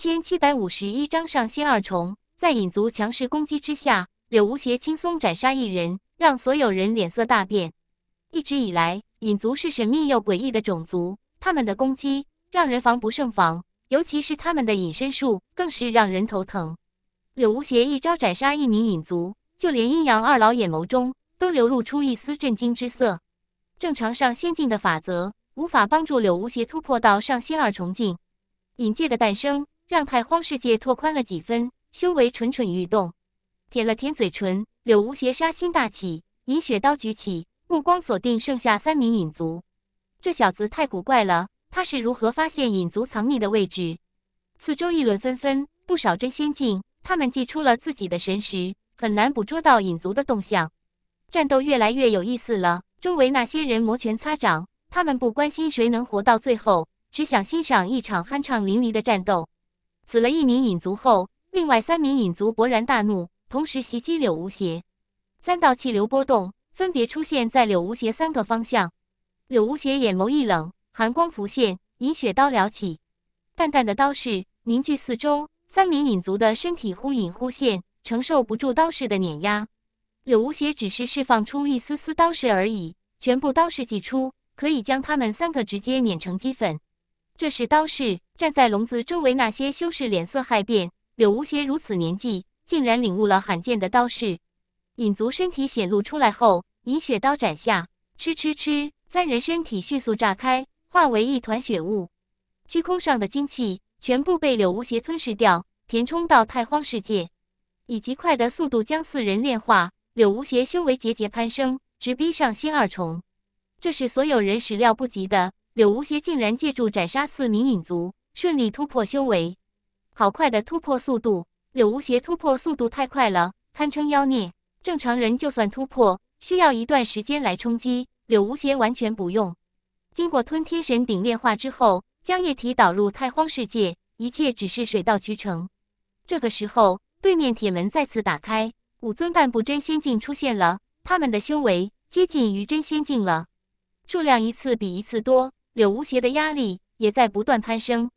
千七百五十一章上仙二重，在隐族强势攻击之下，柳无邪轻松斩杀一人，让所有人脸色大变。一直以来，隐族是神秘又诡异的种族，他们的攻击让人防不胜防，尤其是他们的隐身术，更是让人头疼。柳无邪一招斩杀一名隐族，就连阴阳二老眼眸中都流露出一丝震惊之色。正常上仙境的法则无法帮助柳无邪突破到上仙二重境，隐界的诞生。让太荒世界拓宽了几分，修为蠢蠢欲动，舔了舔嘴唇，柳无邪杀心大起，银雪刀举起，目光锁定剩下三名隐族。这小子太古怪了，他是如何发现隐族藏匿的位置？四周议论纷纷，不少真仙境，他们祭出了自己的神识，很难捕捉到隐族的动向。战斗越来越有意思了，周围那些人摩拳擦掌，他们不关心谁能活到最后，只想欣赏一场酣畅淋漓的战斗。死了一名隐族后，另外三名隐族勃然大怒，同时袭击柳无邪。三道气流波动分别出现在柳无邪三个方向。柳无邪眼眸一冷，寒光浮现，银雪刀撩起，淡淡的刀势凝聚四周。三名隐族的身体忽隐忽现，承受不住刀势的碾压。柳无邪只是释放出一丝丝刀势而已，全部刀势祭出，可以将他们三个直接碾成齑粉。这是刀势，站在笼子周围那些修士脸色骇变。柳无邪如此年纪，竟然领悟了罕见的刀势。隐族身体显露出来后，饮血刀斩下，嗤嗤嗤，三人身体迅速炸开，化为一团血雾。虚空上的精气全部被柳无邪吞噬掉，填充到太荒世界，以极快的速度将四人炼化。柳无邪修为节节攀升，直逼上星二重，这是所有人始料不及的。柳无邪竟然借助斩杀四名影族，顺利突破修为。好快的突破速度！柳无邪突破速度太快了，堪称妖孽。正常人就算突破，需要一段时间来冲击。柳无邪完全不用。经过吞天神鼎炼化之后，将液体导入太荒世界，一切只是水到渠成。这个时候，对面铁门再次打开，五尊半步真仙境出现了。他们的修为接近于真仙境了，数量一次比一次多。柳无邪的压力也在不断攀升。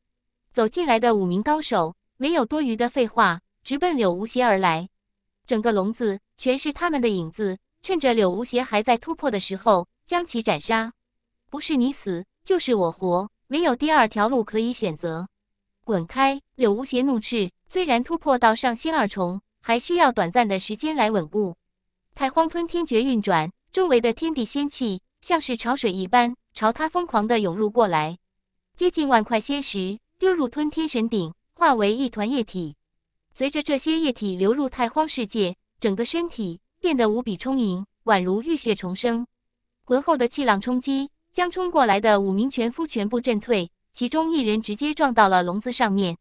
走进来的五名高手没有多余的废话，直奔柳无邪而来。整个笼子全是他们的影子。趁着柳无邪还在突破的时候，将其斩杀。不是你死，就是我活，没有第二条路可以选择。滚开！柳无邪怒斥。虽然突破到上仙二重，还需要短暂的时间来稳固。太荒吞天诀运转，周围的天地仙气像是潮水一般。朝他疯狂的涌入过来，接近万块仙石丢入吞天神鼎，化为一团液体。随着这些液体流入太荒世界，整个身体变得无比充盈，宛如浴血重生。浑厚的气浪冲击，将冲过来的五名全夫全部震退，其中一人直接撞到了笼子上面。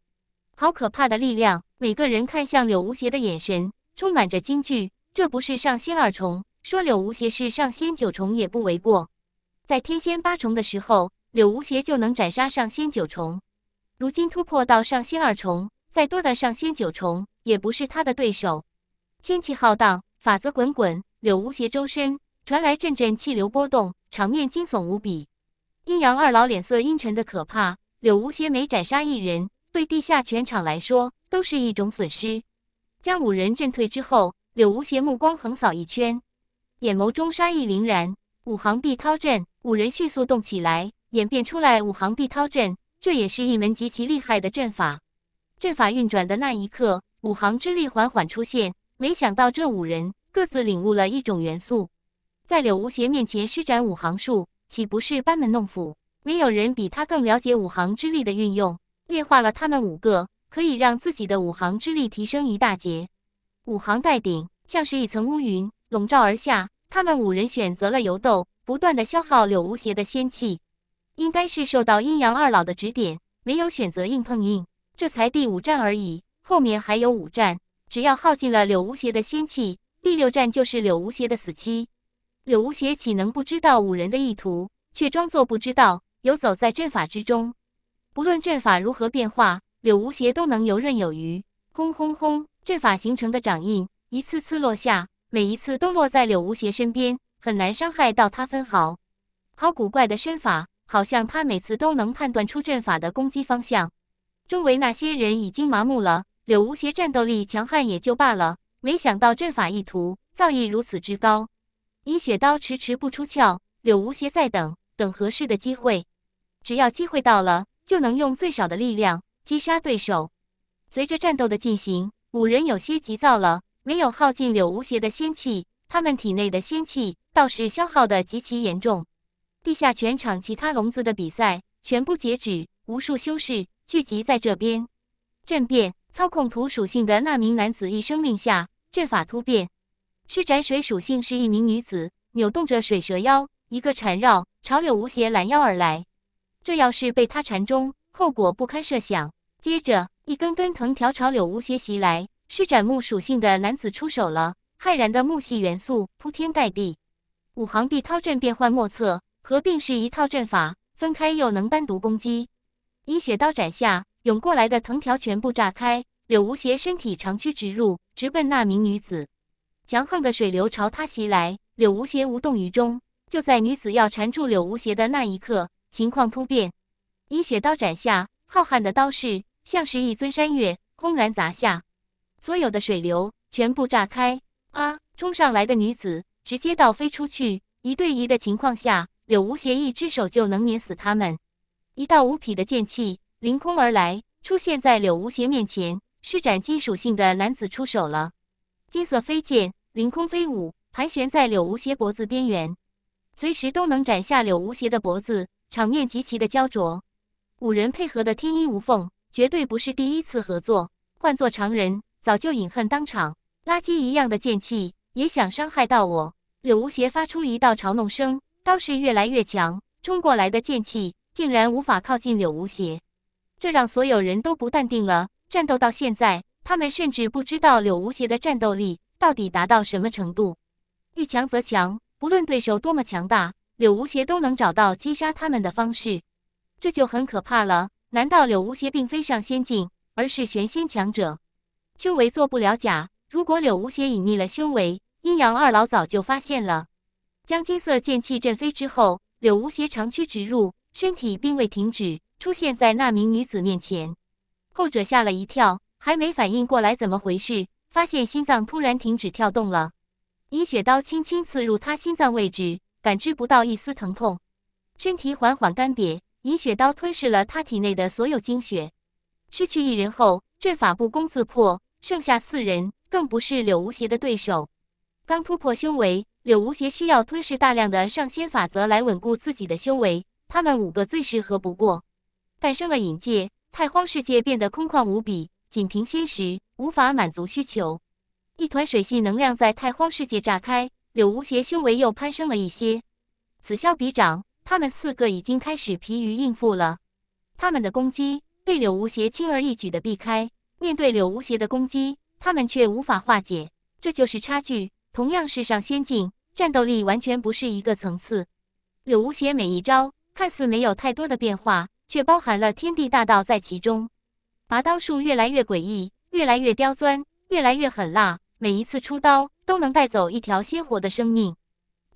好可怕的力量！每个人看向柳无邪的眼神充满着惊惧。这不是上仙二重，说柳无邪是上仙九重也不为过。在天仙八重的时候，柳无邪就能斩杀上仙九重。如今突破到上仙二重，再多的上仙九重也不是他的对手。仙气浩荡，法则滚滚，柳无邪周身传来阵阵气流波动，场面惊悚无比。阴阳二老脸色阴沉的可怕。柳无邪每斩杀一人，对地下全场来说都是一种损失。将五人震退之后，柳无邪目光横扫一圈，眼眸中杀意凛然。五行碧涛阵，五人迅速动起来，演变出来五行碧涛阵。这也是一门极其厉害的阵法。阵法运转的那一刻，五行之力缓缓出现。没想到这五人各自领悟了一种元素，在柳无邪面前施展五行术，岂不是班门弄斧？没有人比他更了解五行之力的运用。炼化了他们五个，可以让自己的五行之力提升一大截。五行盖顶，像是一层乌云笼罩而下。他们五人选择了游斗，不断的消耗柳无邪的仙气，应该是受到阴阳二老的指点，没有选择硬碰硬，这才第五战而已，后面还有五战，只要耗尽了柳无邪的仙气，第六战就是柳无邪的死期。柳无邪岂能不知道五人的意图，却装作不知道，游走在阵法之中，不论阵法如何变化，柳无邪都能游刃有余。轰轰轰，阵法形成的掌印一次次落下。每一次都落在柳无邪身边，很难伤害到他分毫。好古怪的身法，好像他每次都能判断出阵法的攻击方向。周围那些人已经麻木了。柳无邪战斗力强悍也就罢了，没想到阵法意图造诣如此之高。饮血刀迟迟不出鞘，柳无邪在等等合适的机会。只要机会到了，就能用最少的力量击杀对手。随着战斗的进行，五人有些急躁了。没有耗尽柳无邪的仙气，他们体内的仙气倒是消耗的极其严重。地下全场其他笼子的比赛全部截止，无数修士聚集在这边。阵变，操控土属性的那名男子一声令下，阵法突变。施展水属性是一名女子，扭动着水蛇腰，一个缠绕朝柳无邪拦腰而来。这要是被他缠中，后果不堪设想。接着一根根藤条朝柳无邪袭来。施展木属性的男子出手了，骇然的木系元素铺天盖地，五行碧涛阵变幻莫测，合并是一套阵法，分开又能单独攻击。一雪刀斩下，涌过来的藤条全部炸开。柳无邪身体长驱直入，直奔那名女子。强横的水流朝他袭来，柳无邪无动于衷。就在女子要缠住柳无邪的那一刻，情况突变，一雪刀斩下，浩瀚的刀势像是一尊山岳，轰然砸下。所有的水流全部炸开啊！冲上来的女子直接倒飞出去。一对一的情况下，柳无邪一只手就能碾死他们。一道无匹的剑气凌空而来，出现在柳无邪面前。施展金属性的男子出手了，金色飞剑凌空飞舞，盘旋在柳无邪脖子边缘，随时都能斩下柳无邪的脖子。场面极其的焦灼，五人配合的天衣无缝，绝对不是第一次合作。换做常人。早就饮恨当场，垃圾一样的剑气也想伤害到我。柳无邪发出一道嘲弄声，刀势越来越强，冲过来的剑气竟然无法靠近柳无邪，这让所有人都不淡定了。战斗到现在，他们甚至不知道柳无邪的战斗力到底达到什么程度。遇强则强，不论对手多么强大，柳无邪都能找到击杀他们的方式，这就很可怕了。难道柳无邪并非上仙境，而是玄仙强者？修为做不了假，如果柳无邪隐匿了修为，阴阳二老早就发现了。将金色剑气震飞之后，柳无邪长驱直入，身体并未停止，出现在那名女子面前。后者吓了一跳，还没反应过来怎么回事，发现心脏突然停止跳动了。银雪刀轻轻刺入他心脏位置，感知不到一丝疼痛，身体缓缓干瘪，银雪刀吞噬了他体内的所有精血。失去一人后，阵法不攻自破。剩下四人更不是柳无邪的对手。刚突破修为，柳无邪需要吞噬大量的上仙法则来稳固自己的修为。他们五个最适合不过。诞生了引界，太荒世界变得空旷无比，仅凭仙石无法满足需求。一团水系能量在太荒世界炸开，柳无邪修为又攀升了一些。此消彼长，他们四个已经开始疲于应付了。他们的攻击被柳无邪轻而易举地避开。面对柳无邪的攻击，他们却无法化解，这就是差距。同样是上仙境，战斗力完全不是一个层次。柳无邪每一招看似没有太多的变化，却包含了天地大道在其中。拔刀术越来越诡异，越来越刁钻，越来越狠辣。每一次出刀，都能带走一条鲜活的生命。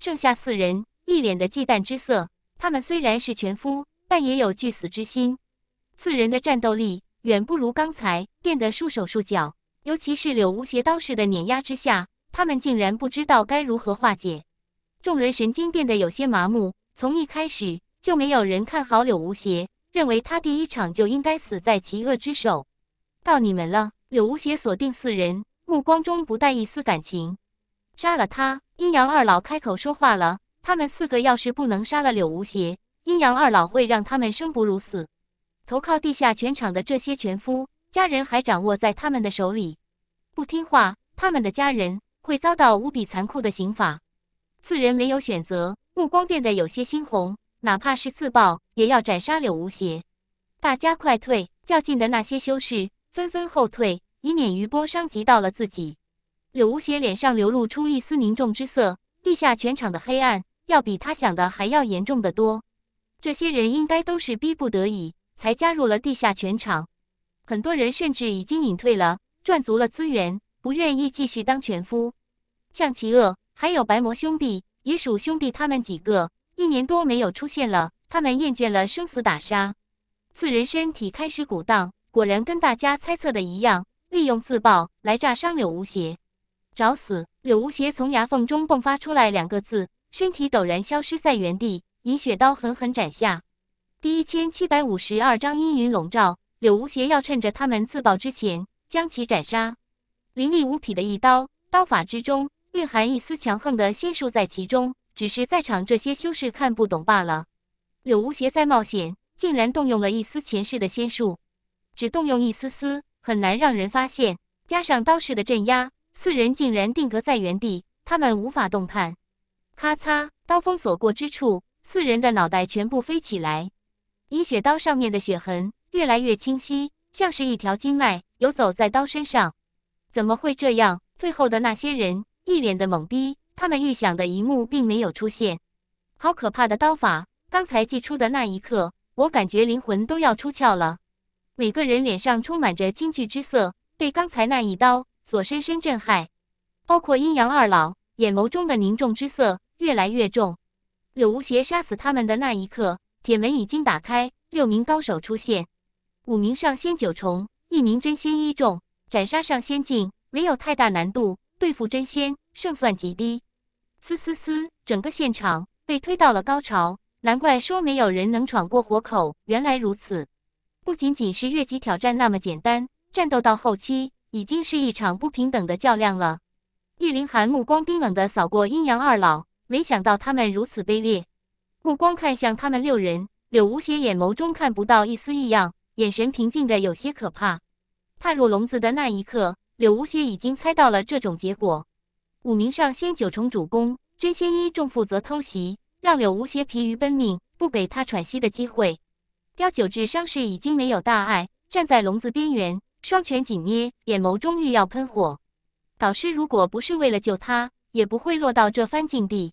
剩下四人一脸的忌惮之色。他们虽然是全夫，但也有惧死之心。四人的战斗力。远不如刚才变得束手束脚，尤其是柳无邪刀式的碾压之下，他们竟然不知道该如何化解。众人神经变得有些麻木，从一开始就没有人看好柳无邪，认为他第一场就应该死在极恶之手。到你们了，柳无邪锁定四人，目光中不带一丝感情。杀了他！阴阳二老开口说话了，他们四个要是不能杀了柳无邪，阴阳二老会让他们生不如死。投靠地下拳场的这些拳夫，家人还掌握在他们的手里。不听话，他们的家人会遭到无比残酷的刑罚。四人没有选择，目光变得有些猩红。哪怕是自爆，也要斩杀柳无邪。大家快退！较劲的那些修士纷纷后退，以免余波伤及到了自己。柳无邪脸上流露出一丝凝重之色。地下拳场的黑暗，要比他想的还要严重的多。这些人应该都是逼不得已。才加入了地下拳场，很多人甚至已经隐退了，赚足了资源，不愿意继续当拳夫。像奇恶还有白魔兄弟、野鼠兄弟他们几个，一年多没有出现了，他们厌倦了生死打杀。次人身体开始鼓荡，果然跟大家猜测的一样，利用自爆来炸伤柳无邪，找死！柳无邪从牙缝中迸发出来两个字，身体陡然消失在原地，银雪刀狠狠斩下。第一千七百五十二章阴云笼罩。柳无邪要趁着他们自爆之前将其斩杀。凌厉无匹的一刀，刀法之中蕴含一丝强横的仙术在其中，只是在场这些修士看不懂罢了。柳无邪在冒险，竟然动用了一丝前世的仙术，只动用一丝丝，很难让人发现。加上刀势的镇压，四人竟然定格在原地，他们无法动弹。咔嚓，刀锋所过之处，四人的脑袋全部飞起来。阴雪刀上面的血痕越来越清晰，像是一条经脉游走在刀身上。怎么会这样？退后的那些人一脸的懵逼，他们预想的一幕并没有出现。好可怕的刀法！刚才祭出的那一刻，我感觉灵魂都要出窍了。每个人脸上充满着惊惧之色，被刚才那一刀所深深震撼。包括阴阳二老，眼眸中的凝重之色越来越重。柳无邪杀死他们的那一刻。铁门已经打开，六名高手出现，五名上仙九重，一名真仙一重，斩杀上仙境没有太大难度，对付真仙胜算极低。嘶嘶嘶！整个现场被推到了高潮，难怪说没有人能闯过活口，原来如此，不仅仅是越级挑战那么简单，战斗到后期已经是一场不平等的较量了。叶凌寒目光冰冷的扫过阴阳二老，没想到他们如此卑劣。目光看向他们六人，柳无邪眼眸中看不到一丝异样，眼神平静的有些可怕。踏入笼子的那一刻，柳无邪已经猜到了这种结果。五名上仙九重主攻，真仙一众负责偷袭，让柳无邪疲于奔命，不给他喘息的机会。雕九志伤势已经没有大碍，站在笼子边缘，双拳紧捏，眼眸中欲要喷火。导师如果不是为了救他，也不会落到这番境地。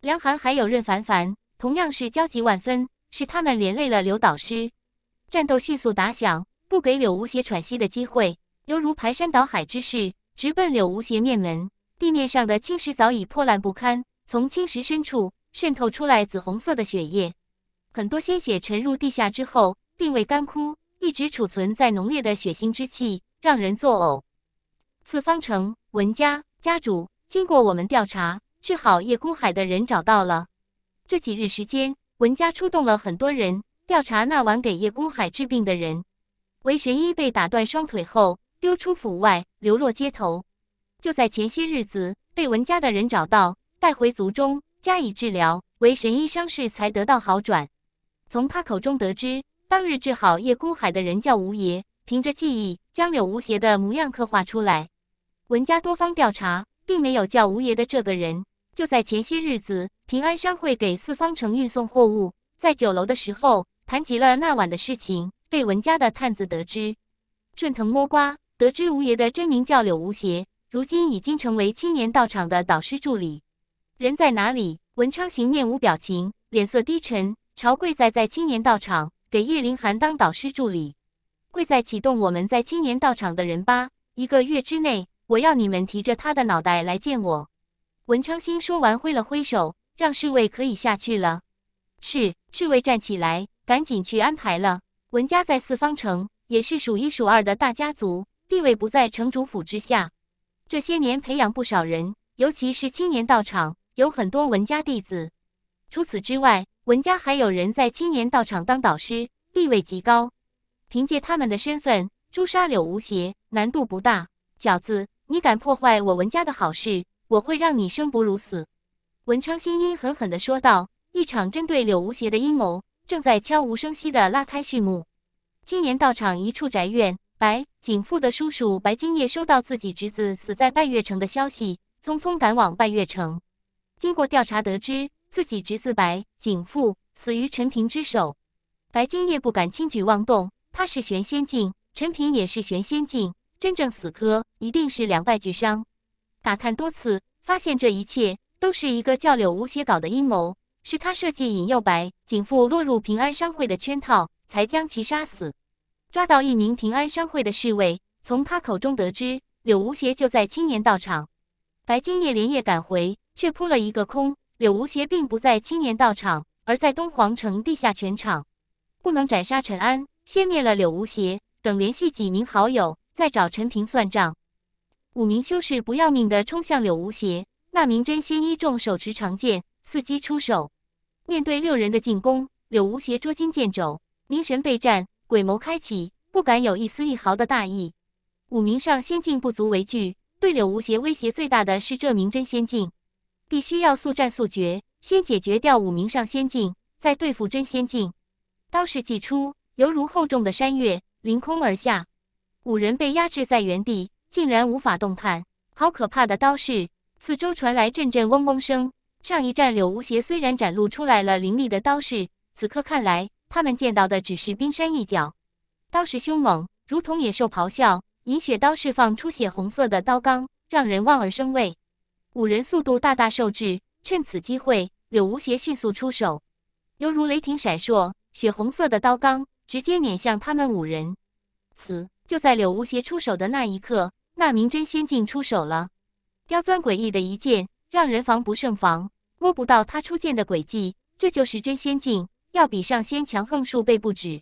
梁寒还有任凡凡。同样是焦急万分，是他们连累了柳导师。战斗迅速打响，不给柳无邪喘息的机会，犹如排山倒海之势，直奔柳无邪面门。地面上的青石早已破烂不堪，从青石深处渗透出来紫红色的血液，很多鲜血沉入地下之后，并未干枯，一直储存在浓烈的血腥之气，让人作呕。四方城文家家主，经过我们调查，治好叶孤海的人找到了。这几日时间，文家出动了很多人调查那晚给叶孤海治病的人。韦神医被打断双腿后，丢出府外，流落街头。就在前些日子，被文家的人找到，带回族中加以治疗，韦神医伤势才得到好转。从他口中得知，当日治好叶孤海的人叫吴邪，凭着记忆将柳无邪的模样刻画出来。文家多方调查，并没有叫吴邪的这个人。就在前些日子，平安商会给四方城运送货物，在酒楼的时候，谈及了那晚的事情，被文家的探子得知，顺藤摸瓜，得知吴爷的真名叫柳无邪，如今已经成为青年道场的导师助理。人在哪里？文昌行面无表情，脸色低沉，朝贵在在青年道场给叶凌寒当导师助理。贵在启动我们在青年道场的人吧，一个月之内，我要你们提着他的脑袋来见我。文昌星说完，挥了挥手，让侍卫可以下去了。是，侍卫站起来，赶紧去安排了。文家在四方城也是数一数二的大家族，地位不在城主府之下。这些年培养不少人，尤其是青年道场，有很多文家弟子。除此之外，文家还有人在青年道场当导师，地位极高。凭借他们的身份，诛杀柳无邪难度不大。饺子，你敢破坏我文家的好事？我会让你生不如死。”文昌星阴狠狠地说道。一场针对柳无邪的阴谋正在悄无声息地拉开序幕。今年道场一处宅院，白景富的叔叔白金叶收到自己侄子死在拜月城的消息，匆匆赶往拜月城。经过调查，得知自己侄子白景富死于陈平之手。白金叶不敢轻举妄动，他是玄仙境，陈平也是玄仙境，真正死磕，一定是两败俱伤。打探多次，发现这一切都是一个叫柳无邪搞的阴谋，是他设计引诱白景富落入平安商会的圈套，才将其杀死。抓到一名平安商会的侍卫，从他口中得知，柳无邪就在青年道场。白金叶连夜赶回，却扑了一个空。柳无邪并不在青年道场，而在东皇城地下拳场。不能斩杀陈安，先灭了柳无邪，等联系几名好友，再找陈平算账。五名修士不要命地冲向柳无邪，那名真仙一众手持长剑，伺机出手。面对六人的进攻，柳无邪捉襟见肘，凝神备战，鬼眸开启，不敢有一丝一毫的大意。五名上仙境不足为惧，对柳无邪威胁最大的是这名真仙境，必须要速战速决，先解决掉五名上仙境，再对付真仙境。刀势既出，犹如厚重的山岳凌空而下，五人被压制在原地。竟然无法动弹，好可怕的刀势！四周传来阵阵嗡嗡声。上一战，柳无邪虽然展露出来了凌厉的刀势，此刻看来，他们见到的只是冰山一角。刀势凶猛，如同野兽咆哮，饮血刀释放出血红色的刀罡，让人望而生畏。五人速度大大受制，趁此机会，柳无邪迅速出手，犹如雷霆闪烁，血红色的刀罡直接碾向他们五人。此就在柳无邪出手的那一刻。那名真仙境出手了，刁钻诡异的一剑，让人防不胜防，摸不到他出剑的轨迹。这就是真仙境，要比上仙强横数倍不止。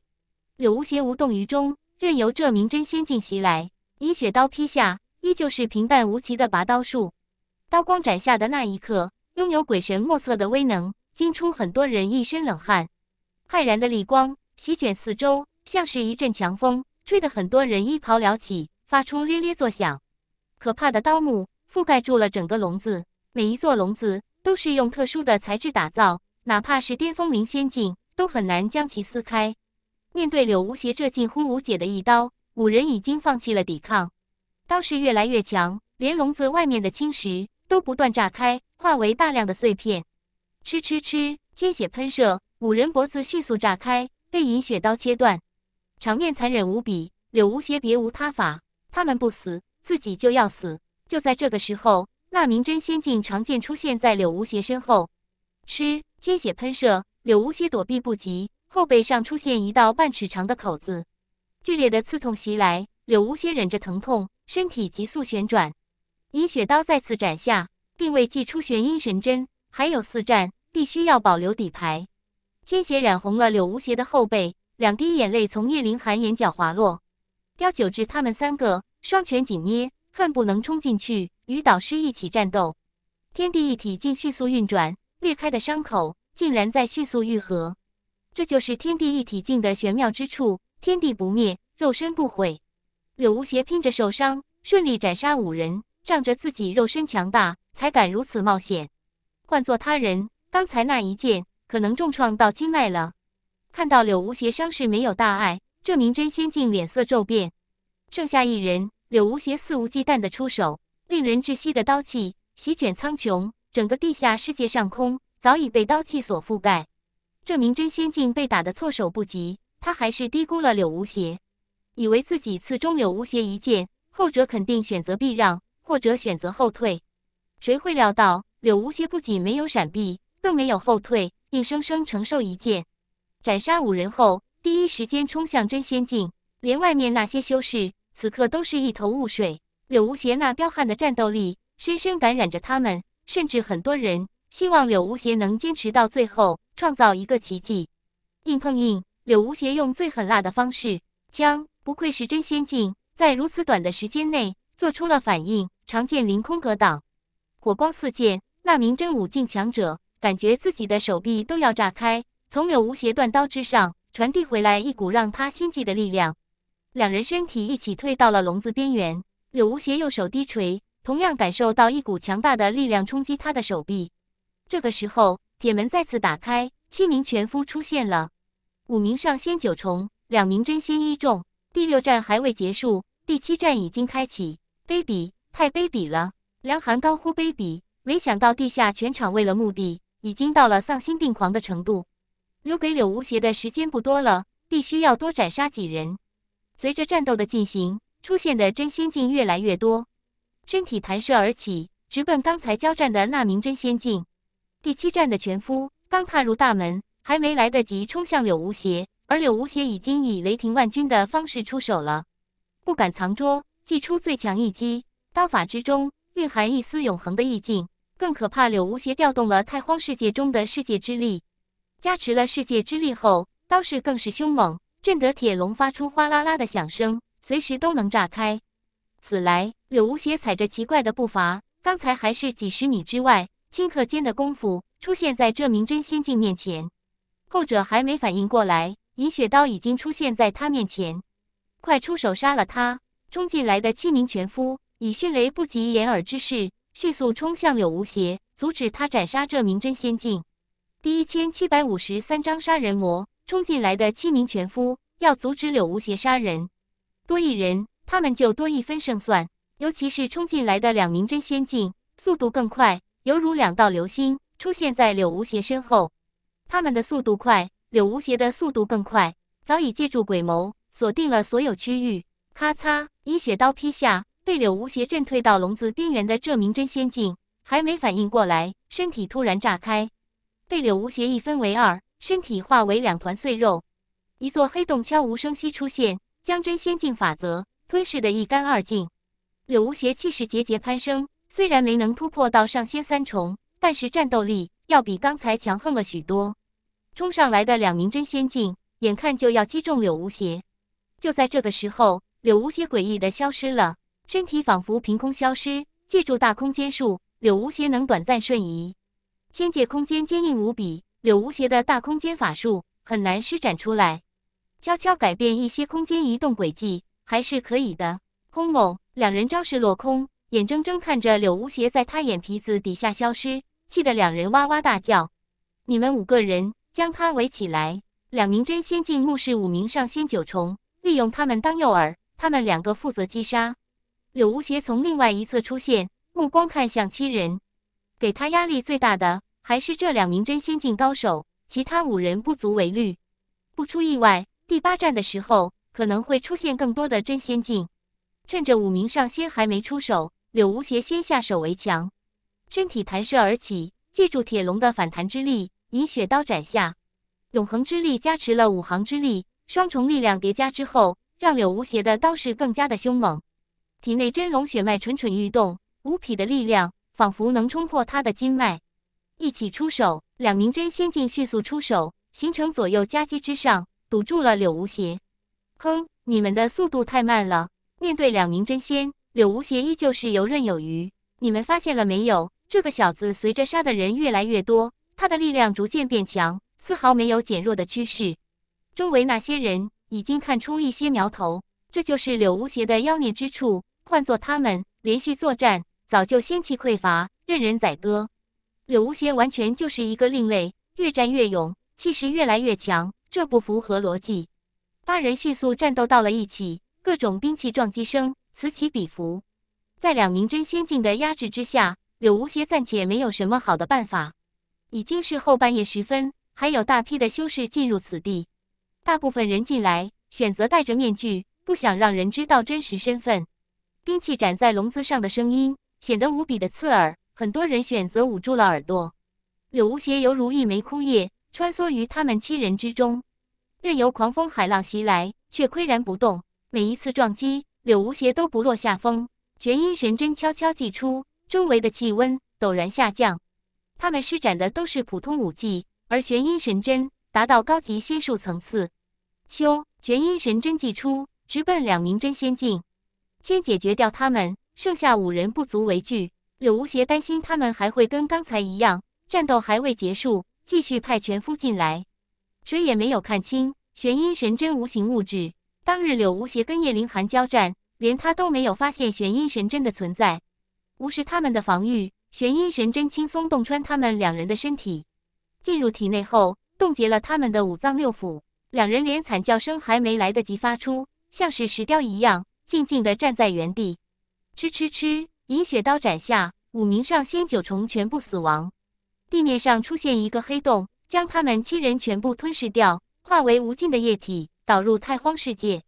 柳无邪无动于衷，任由这名真仙境袭来，以雪刀劈下，依旧是平淡无奇的拔刀术。刀光斩下的那一刻，拥有鬼神莫测的威能，惊出很多人一身冷汗。骇然的雷光席卷四周，像是一阵强风，吹得很多人衣袍撩起。发出咧咧作响，可怕的刀幕覆盖住了整个笼子。每一座笼子都是用特殊的材质打造，哪怕是巅峰灵仙境都很难将其撕开。面对柳无邪这近乎无解的一刀，五人已经放弃了抵抗。刀势越来越强，连笼子外面的青石都不断炸开，化为大量的碎片。吃吃吃，鲜血喷射，五人脖子迅速炸开，被饮血刀切断。场面残忍无比，柳无邪别无他法。他们不死，自己就要死。就在这个时候，那名真仙境长剑出现在柳无邪身后，吃，鲜血喷射，柳无邪躲避不及，后背上出现一道半尺长的口子，剧烈的刺痛袭来，柳无邪忍着疼痛，身体急速旋转，饮血刀再次斩下，并未祭出玄阴神针，还有四战，必须要保留底牌。鲜血染红了柳无邪的后背，两滴眼泪从叶凌寒眼角滑落，刁九至他们三个。双拳紧捏，恨不能冲进去与导师一起战斗。天地一体境迅速运转，裂开的伤口竟然在迅速愈合。这就是天地一体境的玄妙之处：天地不灭，肉身不毁。柳无邪拼着受伤，顺利斩杀五人，仗着自己肉身强大才敢如此冒险。换做他人，刚才那一剑可能重创到经脉了。看到柳无邪伤势没有大碍，这名真仙境脸色骤变，剩下一人。柳无邪肆无忌惮的出手，令人窒息的刀气席卷苍穹，整个地下世界上空早已被刀气所覆盖。这名真仙境被打得措手不及，他还是低估了柳无邪，以为自己刺中柳无邪一剑，后者肯定选择避让或者选择后退。谁会料到，柳无邪不仅没有闪避，更没有后退，硬生生承受一剑，斩杀五人后，第一时间冲向真仙境，连外面那些修士。此刻都是一头雾水。柳无邪那彪悍的战斗力深深感染着他们，甚至很多人希望柳无邪能坚持到最后，创造一个奇迹。硬碰硬，柳无邪用最狠辣的方式。枪，不愧是真仙境，在如此短的时间内做出了反应。长剑凌空格挡，火光四溅。那名真武境强者感觉自己的手臂都要炸开，从柳无邪断刀之上传递回来一股让他心悸的力量。两人身体一起退到了笼子边缘。柳无邪右手低垂，同样感受到一股强大的力量冲击他的手臂。这个时候，铁门再次打开，七名全夫出现了：五名上仙九重，两名真仙一重。第六战还未结束，第七战已经开启。卑鄙，太卑鄙了！梁寒高呼：“卑鄙！”没想到地下全场为了目的，已经到了丧心病狂的程度。留给柳无邪的时间不多了，必须要多斩杀几人。随着战斗的进行，出现的真仙境越来越多，身体弹射而起，直奔刚才交战的那名真仙境。第七战的全夫刚踏入大门，还没来得及冲向柳无邪，而柳无邪已经以雷霆万钧的方式出手了。不敢藏拙，祭出最强一击，刀法之中蕴含一丝永恒的意境。更可怕，柳无邪调动了太荒世界中的世界之力，加持了世界之力后，刀势更是凶猛。震得铁笼发出哗啦啦的响声，随时都能炸开。此来，柳无邪踩着奇怪的步伐，刚才还是几十米之外，顷刻间的功夫出现在这名真仙境面前。后者还没反应过来，银雪刀已经出现在他面前，快出手杀了他！冲进来的七名全夫以迅雷不及掩耳之势，迅速冲向柳无邪，阻止他斩杀这名真仙境。第一千七百五十三章杀人魔。冲进来的七名全夫要阻止柳无邪杀人，多一人，他们就多一分胜算。尤其是冲进来的两名真仙境，速度更快，犹如两道流星出现在柳无邪身后。他们的速度快，柳无邪的速度更快。早已借助鬼眸锁定了所有区域。咔嚓，一雪刀劈下，被柳无邪震退到笼子边缘的这名真仙境还没反应过来，身体突然炸开，被柳无邪一分为二。身体化为两团碎肉，一座黑洞悄无声息出现，将真仙境法则吞噬的一干二净。柳无邪气势节节攀升，虽然没能突破到上仙三重，但是战斗力要比刚才强横了许多。冲上来的两名真仙境眼看就要击中柳无邪，就在这个时候，柳无邪诡异的消失了，身体仿佛凭空消失。借助大空间术，柳无邪能短暂瞬移。仙界空间坚硬无比。柳无邪的大空间法术很难施展出来，悄悄改变一些空间移动轨迹还是可以的。空某两人招式落空，眼睁睁看着柳无邪在他眼皮子底下消失，气得两人哇哇大叫。你们五个人将他围起来，两名真仙境牧师，五名上仙九重，利用他们当诱饵，他们两个负责击杀柳无邪。从另外一侧出现，目光看向七人，给他压力最大的。还是这两名真仙境高手，其他五人不足为虑。不出意外，第八战的时候可能会出现更多的真仙境。趁着五名上仙还没出手，柳无邪先下手为强，身体弹射而起，借助铁笼的反弹之力，以雪刀斩下。永恒之力加持了五行之力，双重力量叠加之后，让柳无邪的刀势更加的凶猛。体内真龙血脉蠢蠢欲动，无匹的力量仿佛能冲破他的筋脉。一起出手，两名真仙境迅速出手，形成左右夹击之上，堵住了柳无邪。哼，你们的速度太慢了！面对两名真仙，柳无邪依旧是游刃有余。你们发现了没有？这个小子随着杀的人越来越多，他的力量逐渐变强，丝毫没有减弱的趋势。周围那些人已经看出一些苗头，这就是柳无邪的妖孽之处。换做他们连续作战，早就仙气匮乏，任人宰割。柳无邪完全就是一个另类，越战越勇，气势越来越强，这不符合逻辑。八人迅速战斗到了一起，各种兵器撞击声此起彼伏。在两名真仙境的压制之下，柳无邪暂且没有什么好的办法。已经是后半夜时分，还有大批的修士进入此地。大部分人进来选择戴着面具，不想让人知道真实身份。兵器斩在笼子上的声音显得无比的刺耳。很多人选择捂住了耳朵。柳无邪犹如一枚枯叶，穿梭于他们七人之中，任由狂风海浪袭来，却岿然不动。每一次撞击，柳无邪都不落下风。玄阴神针悄悄祭出，周围的气温陡然下降。他们施展的都是普通武技，而玄阴神针达到高级仙术层次。秋，玄阴神针祭出，直奔两名真仙境，先解决掉他们，剩下五人不足为惧。柳无邪担心他们还会跟刚才一样，战斗还未结束，继续派全夫进来。谁也没有看清玄阴神针无形物质。当日柳无邪跟叶凌寒交战，连他都没有发现玄阴神针的存在，无视他们的防御，玄阴神针轻松洞穿他们两人的身体，进入体内后冻结了他们的五脏六腑。两人连惨叫声还没来得及发出，像是石雕一样，静静地站在原地。吃吃吃。银雪刀斩下，五名上仙九重全部死亡，地面上出现一个黑洞，将他们七人全部吞噬掉，化为无尽的液体，导入太荒世界。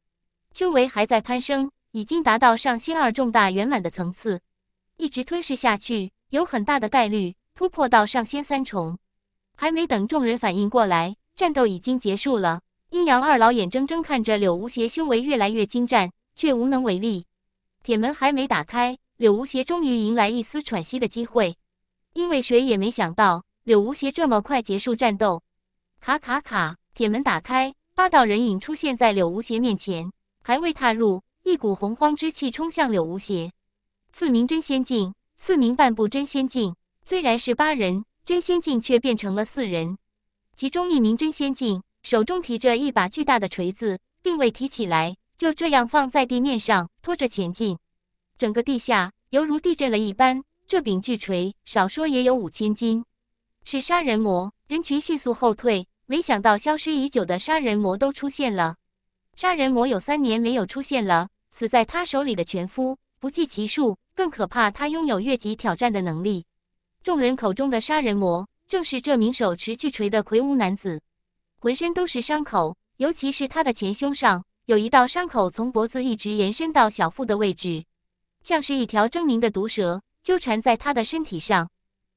修为还在攀升，已经达到上仙二重大圆满的层次，一直吞噬下去，有很大的概率突破到上仙三重。还没等众人反应过来，战斗已经结束了。阴阳二老眼睁睁看着柳无邪修为越来越精湛，却无能为力。铁门还没打开。柳无邪终于迎来一丝喘息的机会，因为谁也没想到柳无邪这么快结束战斗。卡卡卡，铁门打开，八道人影出现在柳无邪面前。还未踏入，一股洪荒之气冲向柳无邪。四名真仙境，四名半步真仙境，虽然是八人真仙境，却变成了四人。其中一名真仙境手中提着一把巨大的锤子，并未提起来，就这样放在地面上拖着前进。整个地下犹如地震了一般，这柄巨锤少说也有五千斤，是杀人魔。人群迅速后退，没想到消失已久的杀人魔都出现了。杀人魔有三年没有出现了，死在他手里的全夫不计其数，更可怕，他拥有越级挑战的能力。众人口中的杀人魔，正是这名手持巨锤的魁梧男子，浑身都是伤口，尤其是他的前胸上有一道伤口，从脖子一直延伸到小腹的位置。像是一条狰狞的毒蛇纠缠在他的身体上，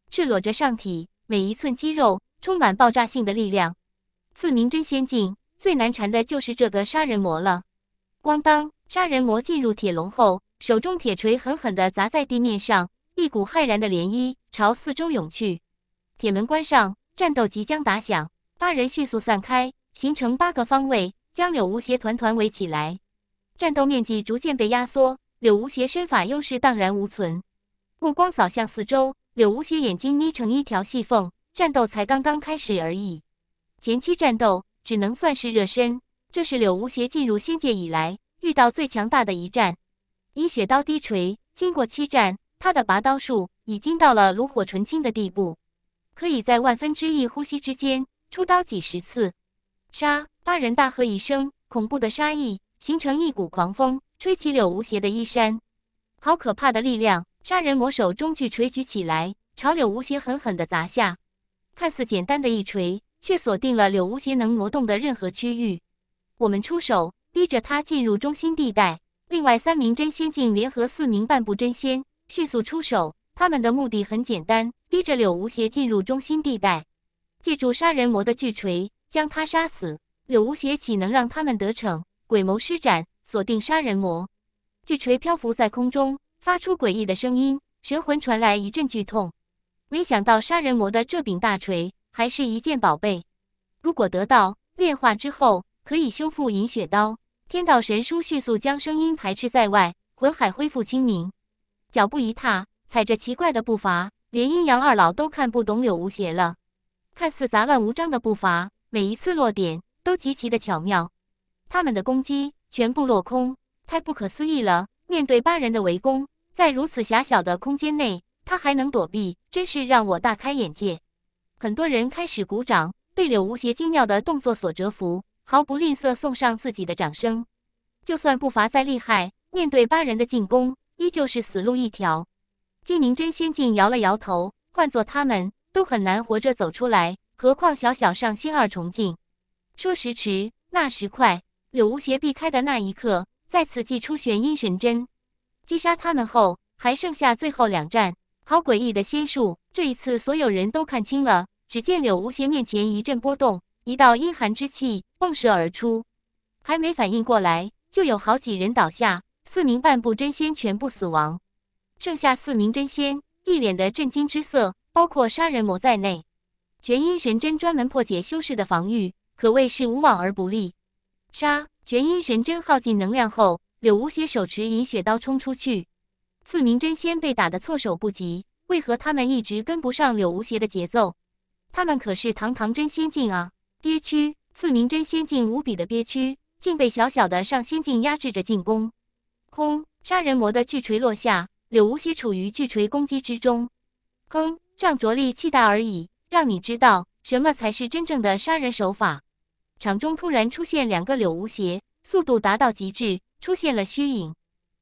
赤裸着上体，每一寸肌肉充满爆炸性的力量。自明真仙境最难缠的就是这个杀人魔了。咣当！杀人魔进入铁笼后，手中铁锤狠狠地砸在地面上，一股骇然的涟漪朝四周涌去。铁门关上，战斗即将打响。八人迅速散开，形成八个方位，将柳无邪团团围起来。战斗面积逐渐被压缩。柳无邪身法优势荡然无存，目光扫向四周。柳无邪眼睛眯成一条细缝，战斗才刚刚开始而已。前期战斗只能算是热身，这是柳无邪进入仙界以来遇到最强大的一战。以血刀低垂，经过七战，他的拔刀术已经到了炉火纯青的地步，可以在万分之一呼吸之间出刀几十次。杀八人大喝一声，恐怖的杀意形成一股狂风。吹起柳无邪的衣衫，好可怕的力量！杀人魔手中巨锤举起来，朝柳无邪狠狠地砸下。看似简单的一锤，却锁定了柳无邪能挪动的任何区域。我们出手，逼着他进入中心地带。另外三名真仙境联合四名半步真仙，迅速出手。他们的目的很简单，逼着柳无邪进入中心地带，借助杀人魔的巨锤将他杀死。柳无邪岂能让他们得逞？鬼谋施展。锁定杀人魔，巨锤漂浮在空中，发出诡异的声音。神魂传来一阵剧痛。没想到杀人魔的这柄大锤还是一件宝贝，如果得到炼化之后，可以修复饮血刀。天道神书迅速将声音排斥在外，魂海恢复清明。脚步一踏，踩着奇怪的步伐，连阴阳二老都看不懂柳无邪了。看似杂乱无章的步伐，每一次落点都极其的巧妙。他们的攻击。全部落空，太不可思议了！面对八人的围攻，在如此狭小的空间内，他还能躲避，真是让我大开眼界。很多人开始鼓掌，被柳无邪精妙的动作所折服，毫不吝啬送上自己的掌声。就算步伐再厉害，面对八人的进攻，依旧是死路一条。金明真仙境摇了摇头，换做他们都很难活着走出来，何况小小上仙二重境？说时迟，那时快。柳无邪避开的那一刻，再次祭出玄阴神针，击杀他们后，还剩下最后两战。好诡异的仙术！这一次，所有人都看清了。只见柳无邪面前一阵波动，一道阴寒之气迸射而出，还没反应过来，就有好几人倒下。四名半步真仙全部死亡，剩下四名真仙一脸的震惊之色，包括杀人魔在内。玄阴神针专门破解修士的防御，可谓是无往而不利。杀！玄阴神针耗尽能量后，柳无邪手持银血刀冲出去。四名真仙被打得措手不及，为何他们一直跟不上柳无邪的节奏？他们可是堂堂真仙境啊！憋屈！四名真仙境无比的憋屈，竟被小小的上仙境压制着进攻。轰！杀人魔的巨锤落下，柳无邪处于巨锤攻击之中。哼，仗着力气大而已，让你知道什么才是真正的杀人手法。场中突然出现两个柳无邪，速度达到极致，出现了虚影，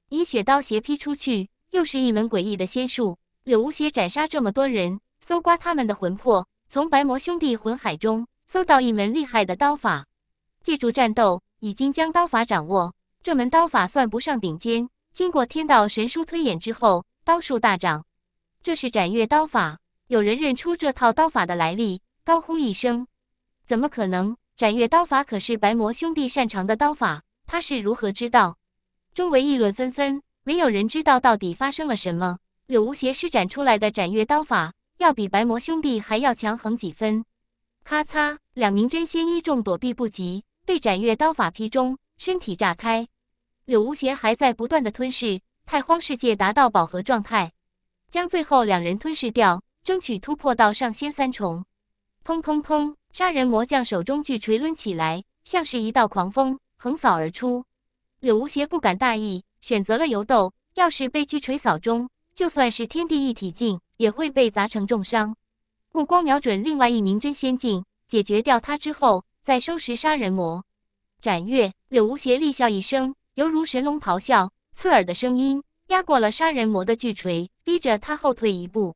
以血刀斜劈出去，又是一门诡异的仙术。柳无邪斩杀这么多人，搜刮他们的魂魄，从白魔兄弟魂海中搜到一门厉害的刀法。借助战斗，已经将刀法掌握。这门刀法算不上顶尖，经过天道神书推演之后，刀术大涨。这是斩月刀法，有人认出这套刀法的来历，高呼一声：“怎么可能？”斩月刀法可是白魔兄弟擅长的刀法，他是如何知道？周围议论纷纷，没有人知道到底发生了什么。柳无邪施展出来的斩月刀法，要比白魔兄弟还要强横几分。咔嚓，两名真仙一众躲避不及，被斩月刀法劈中，身体炸开。柳无邪还在不断的吞噬太荒世界，达到饱和状态，将最后两人吞噬掉，争取突破到上仙三重。砰砰砰。杀人魔将手中巨锤抡起来，像是一道狂风横扫而出。柳无邪不敢大意，选择了游斗。要是被巨锤扫中，就算是天地一体境，也会被砸成重伤。目光瞄准另外一名真仙境，解决掉他之后，再收拾杀人魔。斩月，柳无邪厉笑一声，犹如神龙咆哮，刺耳的声音压过了杀人魔的巨锤，逼着他后退一步。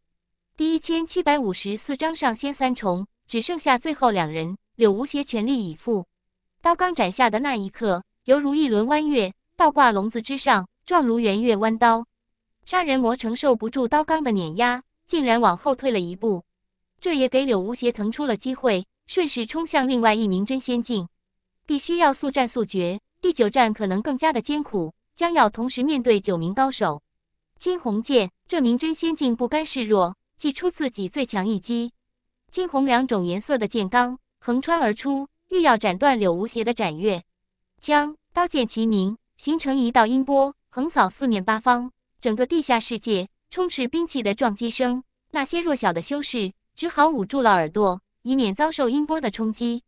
第一千七百五十四章上仙三重。只剩下最后两人，柳无邪全力以赴，刀刚斩下的那一刻，犹如一轮弯月倒挂笼子之上，状如圆月弯刀。杀人魔承受不住刀刚的碾压，竟然往后退了一步，这也给柳无邪腾出了机会，顺势冲向另外一名真仙境，必须要速战速决。第九战可能更加的艰苦，将要同时面对九名高手。金鸿剑这名真仙境不甘示弱，祭出自己最强一击。金红两种颜色的剑罡横穿而出，欲要斩断柳无邪的斩月，枪刀剑齐鸣，形成一道音波，横扫四面八方，整个地下世界充斥兵器的撞击声。那些弱小的修士只好捂住了耳朵，以免遭受音波的冲击。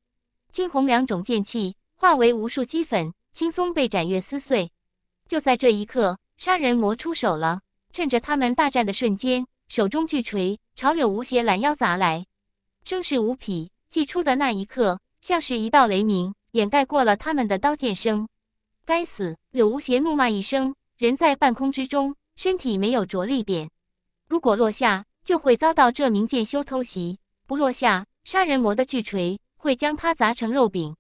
金红两种剑气化为无数齑粉，轻松被斩月撕碎。就在这一刻，杀人魔出手了，趁着他们大战的瞬间，手中巨锤朝柳无邪拦腰砸来。声势无匹，祭出的那一刻，像是一道雷鸣，掩盖过了他们的刀剑声。该死！柳无邪怒骂一声，人在半空之中，身体没有着力点，如果落下，就会遭到这名剑修偷袭；不落下，杀人魔的巨锤会将他砸成肉饼。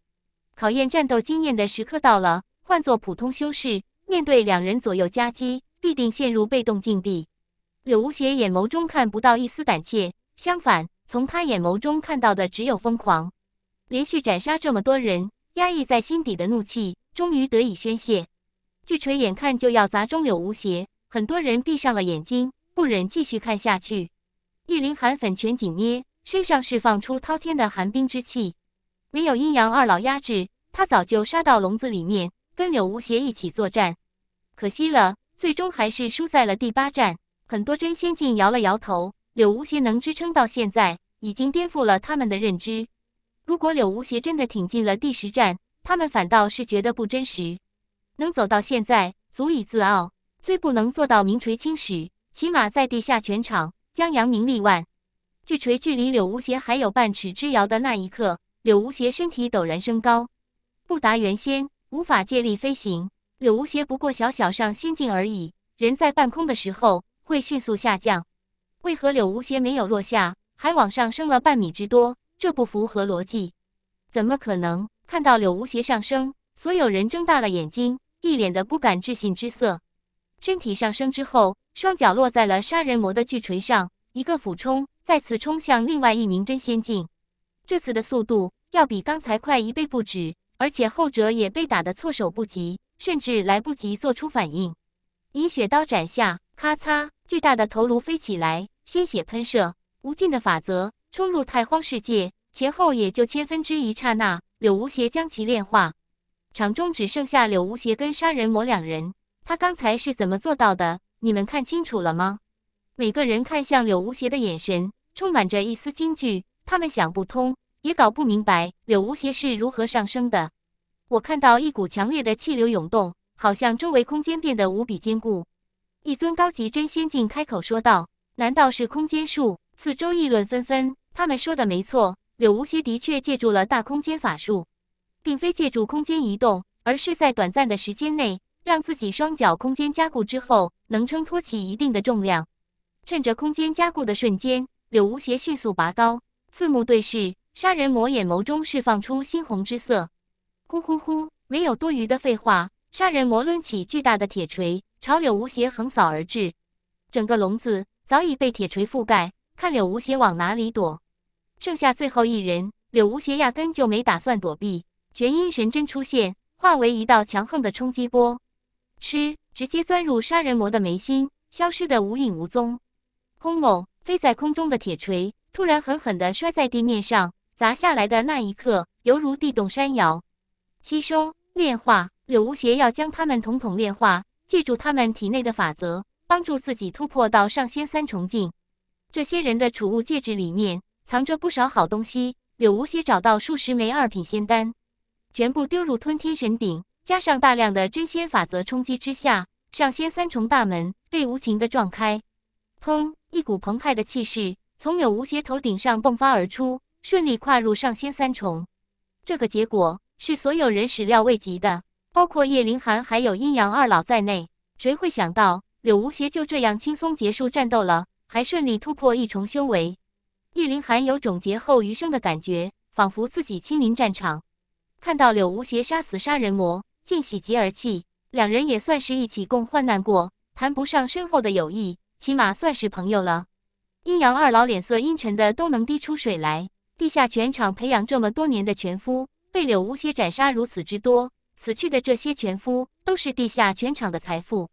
考验战斗经验的时刻到了，换做普通修士，面对两人左右夹击，必定陷入被动境地。柳无邪眼眸中看不到一丝胆怯，相反。从他眼眸中看到的只有疯狂，连续斩杀这么多人，压抑在心底的怒气终于得以宣泄。巨锤眼看就要砸中柳无邪，很多人闭上了眼睛，不忍继续看下去。玉林寒粉拳紧捏，身上释放出滔天的寒冰之气。没有阴阳二老压制，他早就杀到笼子里面，跟柳无邪一起作战。可惜了，最终还是输在了第八战。很多真仙境摇了摇头。柳无邪能支撑到现在，已经颠覆了他们的认知。如果柳无邪真的挺进了第十战，他们反倒是觉得不真实。能走到现在，足以自傲。最不能做到名垂青史，起码在地下拳场将扬名立万。巨锤距离柳无邪还有半尺之遥的那一刻，柳无邪身体陡然升高，不达原先无法借力飞行。柳无邪不过小小上仙境而已，人在半空的时候会迅速下降。为何柳无邪没有落下，还往上升了半米之多？这不符合逻辑，怎么可能？看到柳无邪上升，所有人睁大了眼睛，一脸的不敢置信之色。身体上升之后，双脚落在了杀人魔的巨锤上，一个俯冲，再次冲向另外一名真仙境。这次的速度要比刚才快一倍不止，而且后者也被打得措手不及，甚至来不及做出反应。饮血刀斩下，咔嚓，巨大的头颅飞起来。鲜血喷射，无尽的法则冲入太荒世界，前后也就千分之一刹那。柳无邪将其炼化，场中只剩下柳无邪跟杀人魔两人。他刚才是怎么做到的？你们看清楚了吗？每个人看向柳无邪的眼神充满着一丝惊惧，他们想不通，也搞不明白柳无邪是如何上升的。我看到一股强烈的气流涌动，好像周围空间变得无比坚固。一尊高级真仙境开口说道。难道是空间术？四周议论纷纷。他们说的没错，柳无邪的确借助了大空间法术，并非借助空间移动，而是在短暂的时间内，让自己双脚空间加固之后，能撑托起一定的重量。趁着空间加固的瞬间，柳无邪迅速拔高，刺目对视。杀人魔眼眸中释放出猩红之色。呼呼呼！没有多余的废话，杀人魔抡起巨大的铁锤，朝柳无邪横扫而至，整个笼子。早已被铁锤覆盖，看柳无邪往哪里躲。剩下最后一人，柳无邪压根就没打算躲避，全阴神针出现，化为一道强横的冲击波，哧，直接钻入杀人魔的眉心，消失得无影无踪。轰隆！飞在空中的铁锤突然狠狠地摔在地面上，砸下来的那一刻，犹如地动山摇。吸收炼化，柳无邪要将他们统统炼化，借助他们体内的法则。帮助自己突破到上仙三重境，这些人的储物戒指里面藏着不少好东西。柳无邪找到数十枚二品仙丹，全部丢入吞天神鼎，加上大量的真仙法则冲击之下，上仙三重大门被无情的撞开。砰！一股澎湃的气势从柳无邪头顶上迸发而出，顺利跨入上仙三重。这个结果是所有人始料未及的，包括叶凌寒还有阴阳二老在内，谁会想到？柳无邪就这样轻松结束战斗了，还顺利突破一重修为。叶凌寒有种劫后余生的感觉，仿佛自己亲临战场，看到柳无邪杀死杀人魔，竟喜极而泣。两人也算是一起共患难过，谈不上深厚的友谊，起码算是朋友了。阴阳二老脸色阴沉的都能滴出水来。地下拳场培养这么多年的拳夫，被柳无邪斩杀如此之多，死去的这些拳夫都是地下拳场的财富。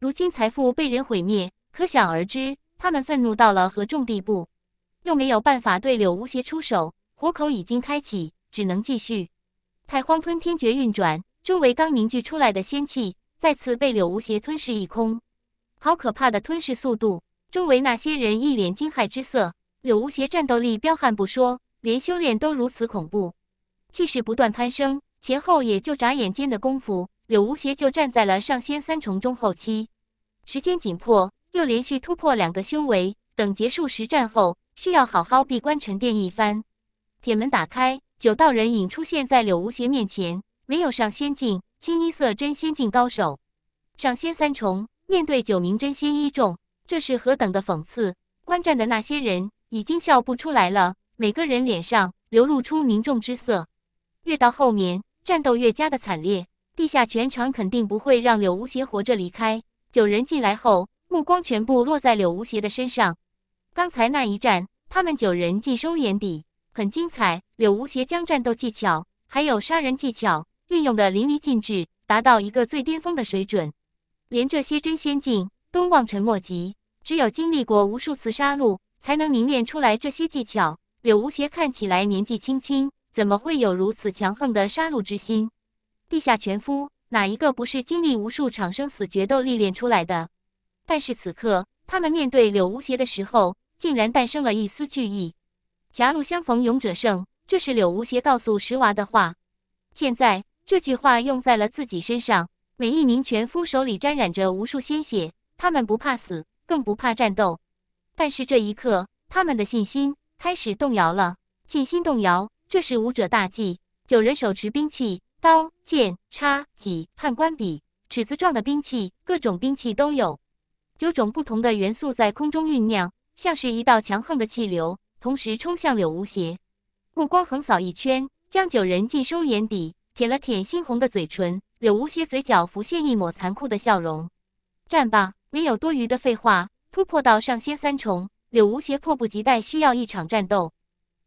如今财富被人毁灭，可想而知，他们愤怒到了何种地步？又没有办法对柳无邪出手，虎口已经开启，只能继续。太荒吞天诀运转，周围刚凝聚出来的仙气再次被柳无邪吞噬一空，好可怕的吞噬速度！周围那些人一脸惊骇之色。柳无邪战斗力彪悍不说，连修炼都如此恐怖，气势不断攀升，前后也就眨眼间的功夫。柳无邪就站在了上仙三重中后期，时间紧迫，又连续突破两个修为。等结束实战后，需要好好闭关沉淀一番。铁门打开，九道人影出现在柳无邪面前，没有上仙境，清一色真仙境高手。上仙三重面对九名真仙一众，这是何等的讽刺！观战的那些人已经笑不出来了，每个人脸上流露出凝重之色。越到后面，战斗越加的惨烈。地下全场肯定不会让柳无邪活着离开。九人进来后，目光全部落在柳无邪的身上。刚才那一战，他们九人尽收眼底，很精彩。柳无邪将战斗技巧还有杀人技巧运用的淋漓尽致，达到一个最巅峰的水准，连这些真仙境都望尘莫及。只有经历过无数次杀戮，才能凝练出来这些技巧。柳无邪看起来年纪轻轻，怎么会有如此强横的杀戮之心？地下拳夫哪一个不是经历无数场生死决斗历练出来的？但是此刻，他们面对柳无邪的时候，竟然诞生了一丝惧意。狭路相逢勇者胜，这是柳无邪告诉石娃的话。现在这句话用在了自己身上。每一名全夫手里沾染着无数鲜血，他们不怕死，更不怕战斗。但是这一刻，他们的信心开始动摇了。信心动摇，这是武者大忌。九人手持兵器。刀、剑、叉、戟、判官笔、尺子状的兵器，各种兵器都有。九种不同的元素在空中酝酿，像是一道强横的气流，同时冲向柳无邪。目光横扫一圈，将九人尽收眼底。舔了舔猩红的嘴唇，柳无邪嘴角浮现一抹残酷的笑容：“战吧，没有多余的废话。突破到上仙三重，柳无邪迫不及待，需要一场战斗，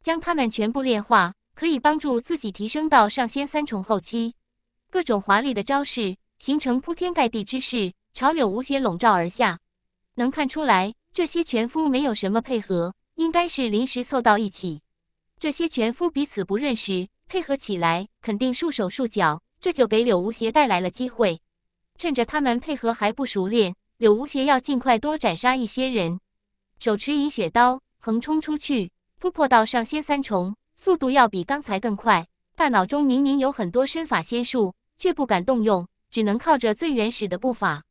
将他们全部炼化。”可以帮助自己提升到上仙三重后期，各种华丽的招式形成铺天盖地之势，朝柳无邪笼罩而下。能看出来，这些全夫没有什么配合，应该是临时凑到一起。这些全夫彼此不认识，配合起来肯定束手束脚，这就给柳无邪带来了机会。趁着他们配合还不熟练，柳无邪要尽快多斩杀一些人。手持银雪刀，横冲出去，突破到上仙三重。速度要比刚才更快。大脑中明明有很多身法仙术，却不敢动用，只能靠着最原始的步伐，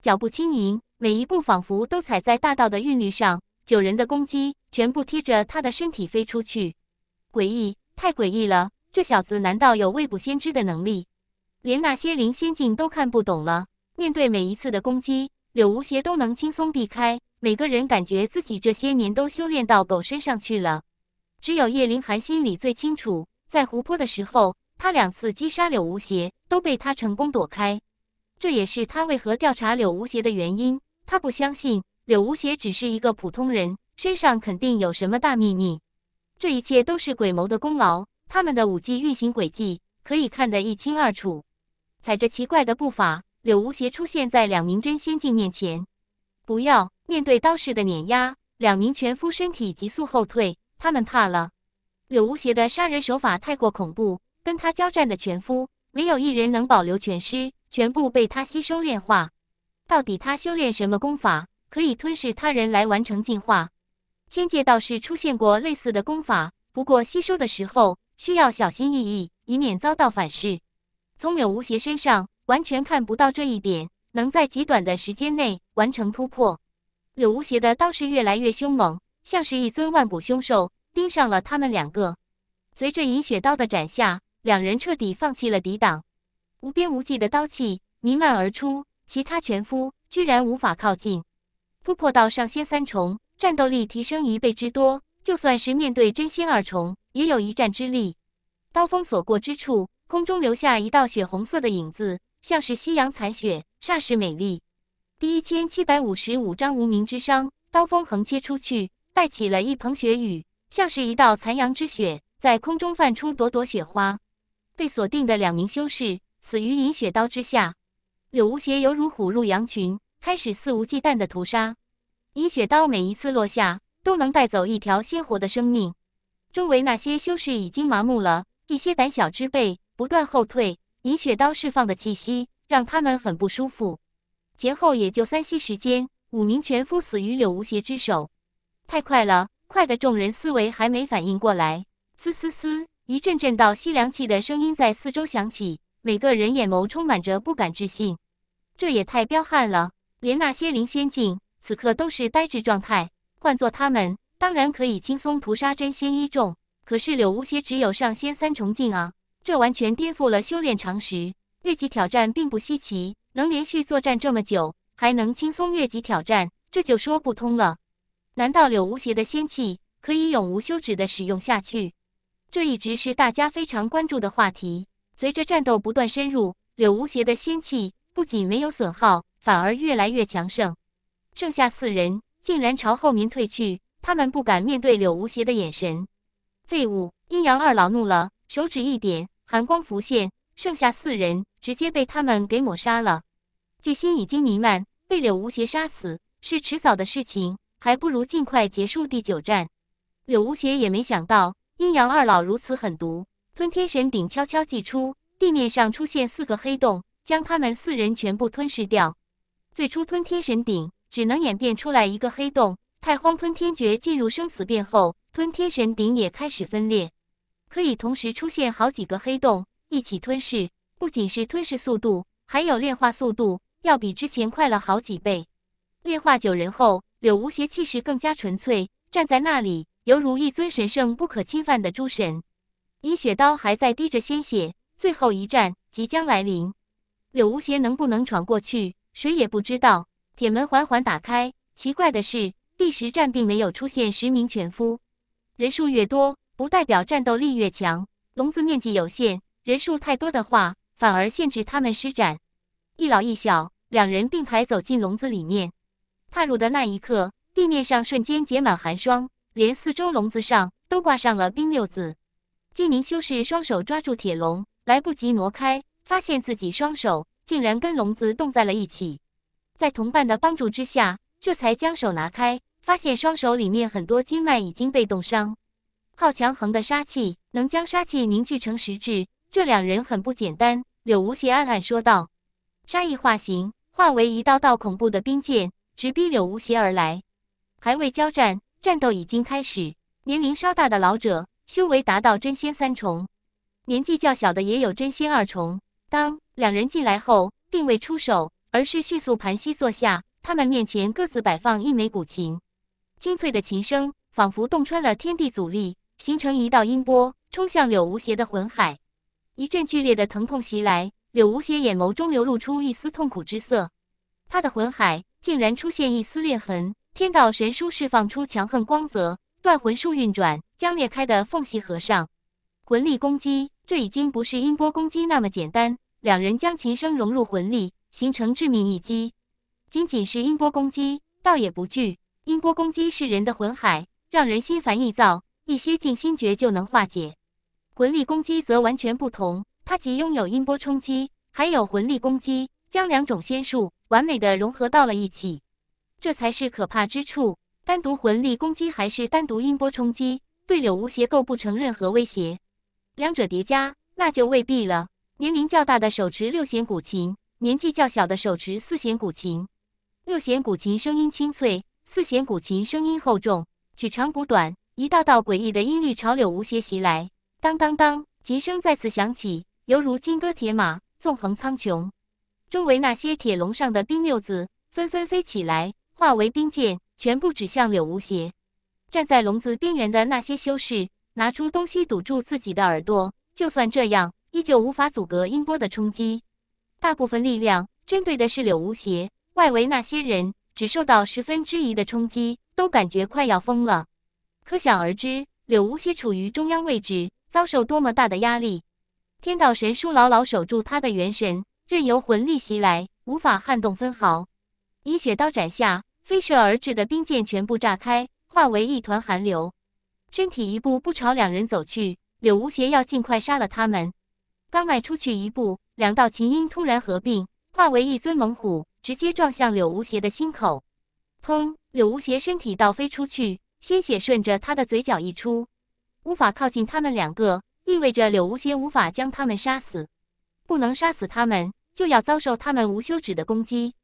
脚步轻盈，每一步仿佛都踩在大道的韵律上。九人的攻击全部贴着他的身体飞出去，诡异，太诡异了！这小子难道有未卜先知的能力？连那些灵仙境都看不懂了。面对每一次的攻击，柳无邪都能轻松避开。每个人感觉自己这些年都修炼到狗身上去了。只有叶凌寒心里最清楚，在湖泊的时候，他两次击杀柳无邪都被他成功躲开。这也是他为何调查柳无邪的原因。他不相信柳无邪只是一个普通人，身上肯定有什么大秘密。这一切都是鬼谋的功劳，他们的武技运行轨迹可以看得一清二楚。踩着奇怪的步伐，柳无邪出现在两名真仙境面前。不要面对刀势的碾压，两名全夫身体急速后退。他们怕了，柳无邪的杀人手法太过恐怖，跟他交战的全夫，没有一人能保留全尸，全部被他吸收炼化。到底他修炼什么功法，可以吞噬他人来完成进化？仙界倒是出现过类似的功法，不过吸收的时候需要小心翼翼，以免遭到反噬。从柳无邪身上完全看不到这一点，能在极短的时间内完成突破。柳无邪的倒是越来越凶猛。像是一尊万古凶兽盯上了他们两个，随着银雪刀的斩下，两人彻底放弃了抵挡。无边无际的刀气弥漫而出，其他全夫居然无法靠近。突破到上仙三重，战斗力提升一倍之多，就算是面对真仙二重，也有一战之力。刀锋所过之处，空中留下一道血红色的影子，像是夕阳残雪，煞是美丽。第一千七百五十五章无名之伤，刀锋横切出去。带起了一蓬雪雨，像是一道残阳之雪，在空中泛出朵朵雪花。被锁定的两名修士死于银雪刀之下。柳无邪犹如虎入羊群，开始肆无忌惮的屠杀。银雪刀每一次落下，都能带走一条鲜活的生命。周围那些修士已经麻木了，一些胆小之辈不断后退。银雪刀释放的气息让他们很不舒服。前后也就三息时间，五名全夫死于柳无邪之手。太快了，快的众人思维还没反应过来。嘶嘶嘶，一阵阵倒吸凉气的声音在四周响起，每个人眼眸充满着不敢置信。这也太彪悍了，连那些灵仙境此刻都是呆滞状态。换做他们，当然可以轻松屠杀真仙一众。可是柳无邪只有上仙三重境啊，这完全颠覆了修炼常识。越级挑战并不稀奇，能连续作战这么久，还能轻松越级挑战，这就说不通了。难道柳无邪的仙气可以永无休止的使用下去？这一直是大家非常关注的话题。随着战斗不断深入，柳无邪的仙气不仅没有损耗，反而越来越强盛。剩下四人竟然朝后民退去，他们不敢面对柳无邪的眼神。废物！阴阳二老怒了，手指一点，寒光浮现，剩下四人直接被他们给抹杀了。巨星已经弥漫，被柳无邪杀死是迟早的事情。还不如尽快结束第九战。柳无邪也没想到阴阳二老如此狠毒，吞天神鼎悄悄祭出，地面上出现四个黑洞，将他们四人全部吞噬掉。最初吞天神鼎只能演变出来一个黑洞，太荒吞天诀进入生死变后，吞天神鼎也开始分裂，可以同时出现好几个黑洞一起吞噬。不仅是吞噬速度，还有炼化速度，要比之前快了好几倍。炼化九人后。柳无邪气势更加纯粹，站在那里犹如一尊神圣不可侵犯的诸神。饮血刀还在滴着鲜血，最后一战即将来临。柳无邪能不能闯过去，谁也不知道。铁门缓缓打开，奇怪的是，第十站并没有出现十名全夫。人数越多，不代表战斗力越强。笼子面积有限，人数太多的话，反而限制他们施展。一老一小两人并排走进笼子里面。踏入的那一刻，地面上瞬间结满寒霜，连四周笼子上都挂上了冰溜子。金宁修士双手抓住铁笼，来不及挪开，发现自己双手竟然跟笼子冻在了一起。在同伴的帮助之下，这才将手拿开，发现双手里面很多经脉已经被冻伤。靠强横的杀气能将杀气凝聚成实质，这两人很不简单。柳无邪暗暗说道：“杀意化形，化为一道道恐怖的冰剑。”直逼柳无邪而来，还未交战，战斗已经开始。年龄稍大的老者修为达到真仙三重，年纪较小的也有真仙二重。当两人进来后，并未出手，而是迅速盘膝坐下。他们面前各自摆放一枚古琴，清脆的琴声仿佛洞穿了天地阻力，形成一道音波冲向柳无邪的魂海。一阵剧烈的疼痛袭来，柳无邪眼眸中流露出一丝痛苦之色。他的魂海。竟然出现一丝裂痕，天道神书释放出强横光泽，断魂术运转，将裂开的缝隙合上。魂力攻击，这已经不是音波攻击那么简单。两人将琴声融入魂力，形成致命一击。仅仅是音波攻击，倒也不惧。音波攻击是人的魂海，让人心烦意躁，一些静心诀就能化解。魂力攻击则完全不同，它既拥有音波冲击，还有魂力攻击。将两种仙术完美的融合到了一起，这才是可怕之处。单独魂力攻击还是单独音波冲击，对柳无邪构不成任何威胁。两者叠加，那就未必了。年龄较大的手持六弦古琴，年纪较小的手持四弦古琴。六弦古琴声音清脆，四弦古琴声音厚重，取长补短，一道道诡异的音律朝柳无邪袭来。当当当，琴声再次响起，犹如金戈铁马，纵横苍穹。周围那些铁笼上的冰溜子纷纷飞起来，化为冰箭，全部指向柳无邪。站在笼子边缘的那些修士拿出东西堵住自己的耳朵，就算这样，依旧无法阻隔音波的冲击。大部分力量针对的是柳无邪，外围那些人只受到十分之一的冲击，都感觉快要疯了。可想而知，柳无邪处于中央位置，遭受多么大的压力。天道神书牢牢守住他的元神。任由魂力袭来，无法撼动分毫。以雪刀斩下，飞射而至的冰剑全部炸开，化为一团寒流。身体一步不朝两人走去，柳无邪要尽快杀了他们。刚迈出去一步，两道琴音突然合并，化为一尊猛虎，直接撞向柳无邪的心口。砰！柳无邪身体倒飞出去，鲜血顺着他的嘴角溢出。无法靠近他们两个，意味着柳无邪无法将他们杀死。不能杀死他们。就要遭受他们无休止的攻击，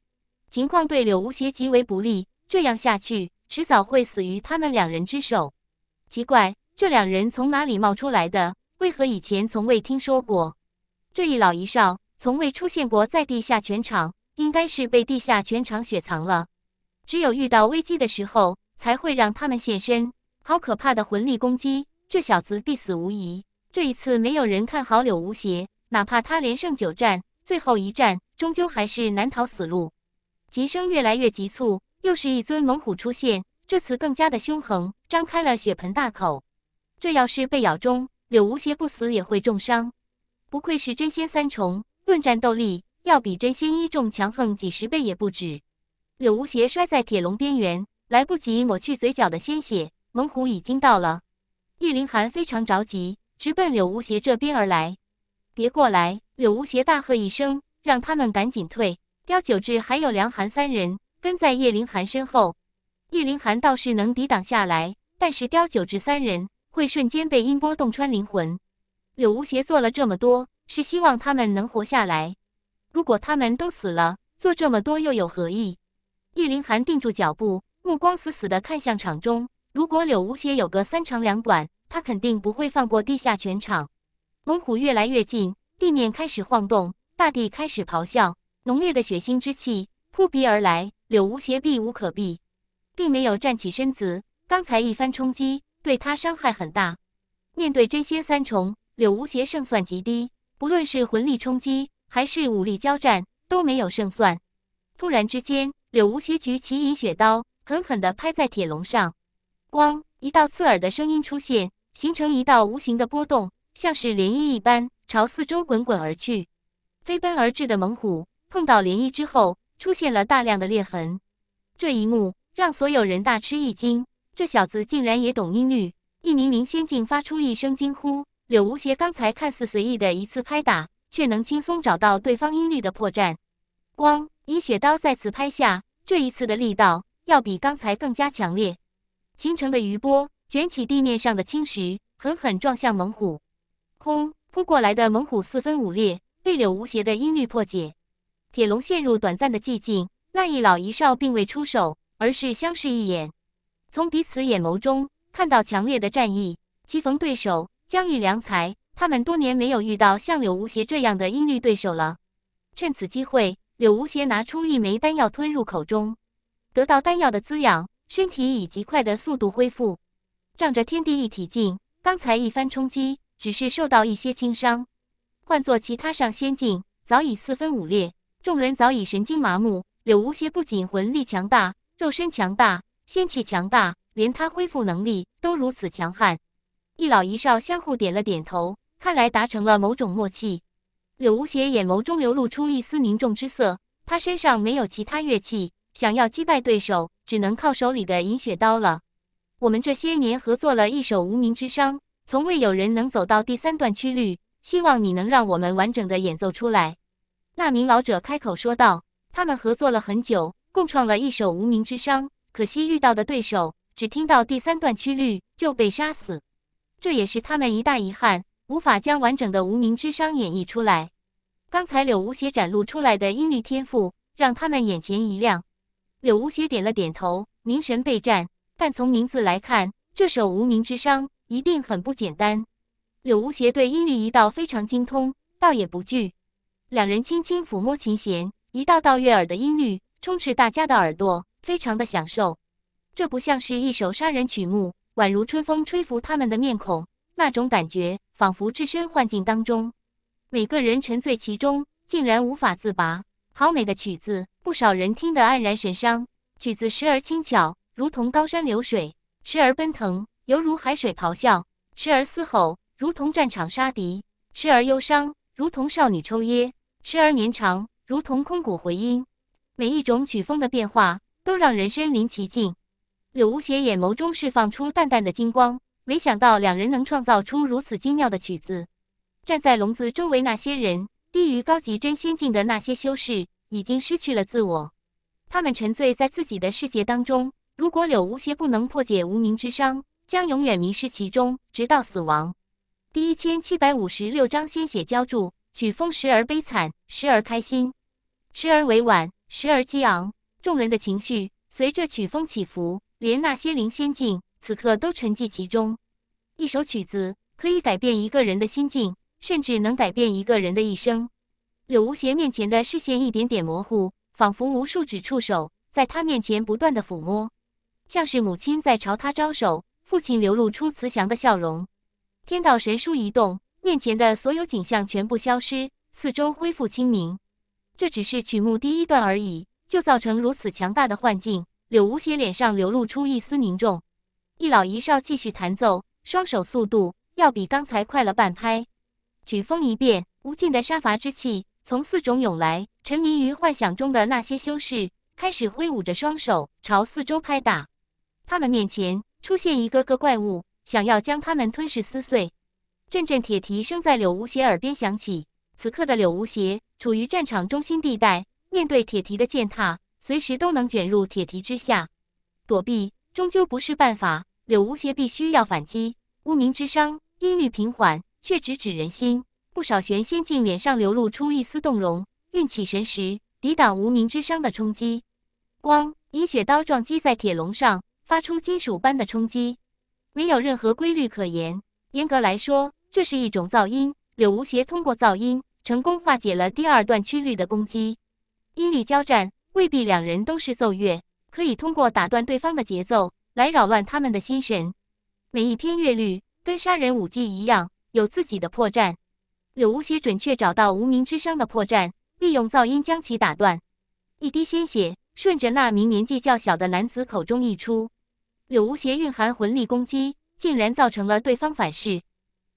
情况对柳无邪极为不利。这样下去，迟早会死于他们两人之手。奇怪，这两人从哪里冒出来的？为何以前从未听说过？这一老一少从未出现过在地下拳场，应该是被地下拳场雪藏了。只有遇到危机的时候，才会让他们现身。好可怕的魂力攻击！这小子必死无疑。这一次，没有人看好柳无邪，哪怕他连胜九战。最后一战，终究还是难逃死路。急声越来越急促，又是一尊猛虎出现，这次更加的凶狠，张开了血盆大口。这要是被咬中，柳无邪不死也会重伤。不愧是真仙三重，论战斗力，要比真仙一重强横几十倍也不止。柳无邪摔在铁笼边缘，来不及抹去嘴角的鲜血，猛虎已经到了。叶凌寒非常着急，直奔柳无邪这边而来。别过来！柳无邪大喝一声，让他们赶紧退。刁九志还有梁寒三人跟在叶凌寒身后。叶凌寒倒是能抵挡下来，但是刁九志三人会瞬间被音波洞穿灵魂。柳无邪做了这么多，是希望他们能活下来。如果他们都死了，做这么多又有何意？叶凌寒定住脚步，目光死死地看向场中。如果柳无邪有个三长两短，他肯定不会放过地下全场。猛虎越来越近。地面开始晃动，大地开始咆哮，浓烈的血腥之气扑鼻而来。柳无邪避无可避，并没有站起身子。刚才一番冲击对他伤害很大。面对真仙三重，柳无邪胜算极低，不论是魂力冲击还是武力交战都没有胜算。突然之间，柳无邪举起银雪刀，狠狠地拍在铁笼上。咣！一道刺耳的声音出现，形成一道无形的波动，像是涟漪一般。朝四周滚滚而去，飞奔而至的猛虎碰到涟漪之后，出现了大量的裂痕。这一幕让所有人大吃一惊，这小子竟然也懂音律！一名名仙境发出一声惊呼。柳无邪刚才看似随意的一次拍打，却能轻松找到对方音律的破绽。光以雪刀再次拍下，这一次的力道要比刚才更加强烈。倾城的余波卷起地面上的青石，狠狠撞向猛虎。空。扑过来的猛虎四分五裂，被柳无邪的音律破解，铁龙陷入短暂的寂静。那一老一少并未出手，而是相视一眼，从彼此眼眸中看到强烈的战意。棋逢对手，将遇良才，他们多年没有遇到像柳无邪这样的音律对手了。趁此机会，柳无邪拿出一枚丹药吞入口中，得到丹药的滋养，身体以极快的速度恢复。仗着天地一体境，刚才一番冲击。只是受到一些轻伤，换做其他上仙境，早已四分五裂。众人早已神经麻木。柳无邪不仅魂力强大，肉身强大，仙气强大，连他恢复能力都如此强悍。一老一少相互点了点头，看来达成了某种默契。柳无邪眼眸中流露出一丝凝重之色。他身上没有其他乐器，想要击败对手，只能靠手里的饮血刀了。我们这些年合作了一手无名之伤。从未有人能走到第三段曲律，希望你能让我们完整的演奏出来。”那名老者开口说道：“他们合作了很久，共创了一首《无名之殇》，可惜遇到的对手只听到第三段曲律就被杀死，这也是他们一大遗憾，无法将完整的《无名之殇》演绎出来。刚才柳无邪展露出来的音律天赋，让他们眼前一亮。柳无邪点了点头，凝神备战。但从名字来看，这首《无名之殇》。一定很不简单。柳无邪对音律一道非常精通，倒也不惧。两人轻轻抚摸琴弦，一道道悦耳的音律充斥大家的耳朵，非常的享受。这不像是一首杀人曲目，宛如春风吹拂他们的面孔，那种感觉仿佛置身幻境当中，每个人沉醉其中，竟然无法自拔。好美的曲子，不少人听得黯然神伤。曲子时而轻巧，如同高山流水；时而奔腾。犹如海水咆哮，时而嘶吼，如同战场杀敌；时而忧伤，如同少女抽噎；时而绵长，如同空谷回音。每一种曲风的变化都让人身临其境。柳无邪眼眸中释放出淡淡的金光，没想到两人能创造出如此精妙的曲子。站在笼子周围那些人，低于高级真仙境的那些修士已经失去了自我，他们沉醉在自己的世界当中。如果柳无邪不能破解无名之伤，将永远迷失其中，直到死亡。第一千七百五十六章，鲜血浇筑曲风，时而悲惨，时而开心，时而委婉，时而激昂。众人的情绪随着曲风起伏，连那些灵仙境此刻都沉寂其中。一首曲子可以改变一个人的心境，甚至能改变一个人的一生。柳无邪面前的视线一点点模糊，仿佛无数只触手在他面前不断的抚摸，像是母亲在朝他招手。父亲流露出慈祥的笑容，天道神书一动，面前的所有景象全部消失，四周恢复清明。这只是曲目第一段而已，就造成如此强大的幻境。柳无邪脸上流露出一丝凝重，一老一少继续弹奏，双手速度要比刚才快了半拍。曲风一变，无尽的杀伐之气从四种涌来，沉迷于幻想中的那些修士开始挥舞着双手朝四周拍打，他们面前。出现一个个怪物，想要将他们吞噬撕碎。阵阵铁蹄声在柳无邪耳边响起。此刻的柳无邪处于战场中心地带，面对铁蹄的践踏，随时都能卷入铁蹄之下。躲避终究不是办法，柳无邪必须要反击。无名之殇，音律平缓，却直指人心。不少玄仙境脸上流露出一丝动容，运起神识抵挡无名之殇的冲击。光以雪刀撞击在铁笼上。发出金属般的冲击，没有任何规律可言。严格来说，这是一种噪音。柳无邪通过噪音成功化解了第二段曲律的攻击。音律交战，未必两人都是奏乐，可以通过打断对方的节奏来扰乱他们的心神。每一篇乐律跟杀人武技一样，有自己的破绽。柳无邪准确找到无名之伤的破绽，利用噪音将其打断。一滴鲜血顺着那名年纪较小的男子口中溢出。柳无邪蕴含魂力攻击，竟然造成了对方反噬。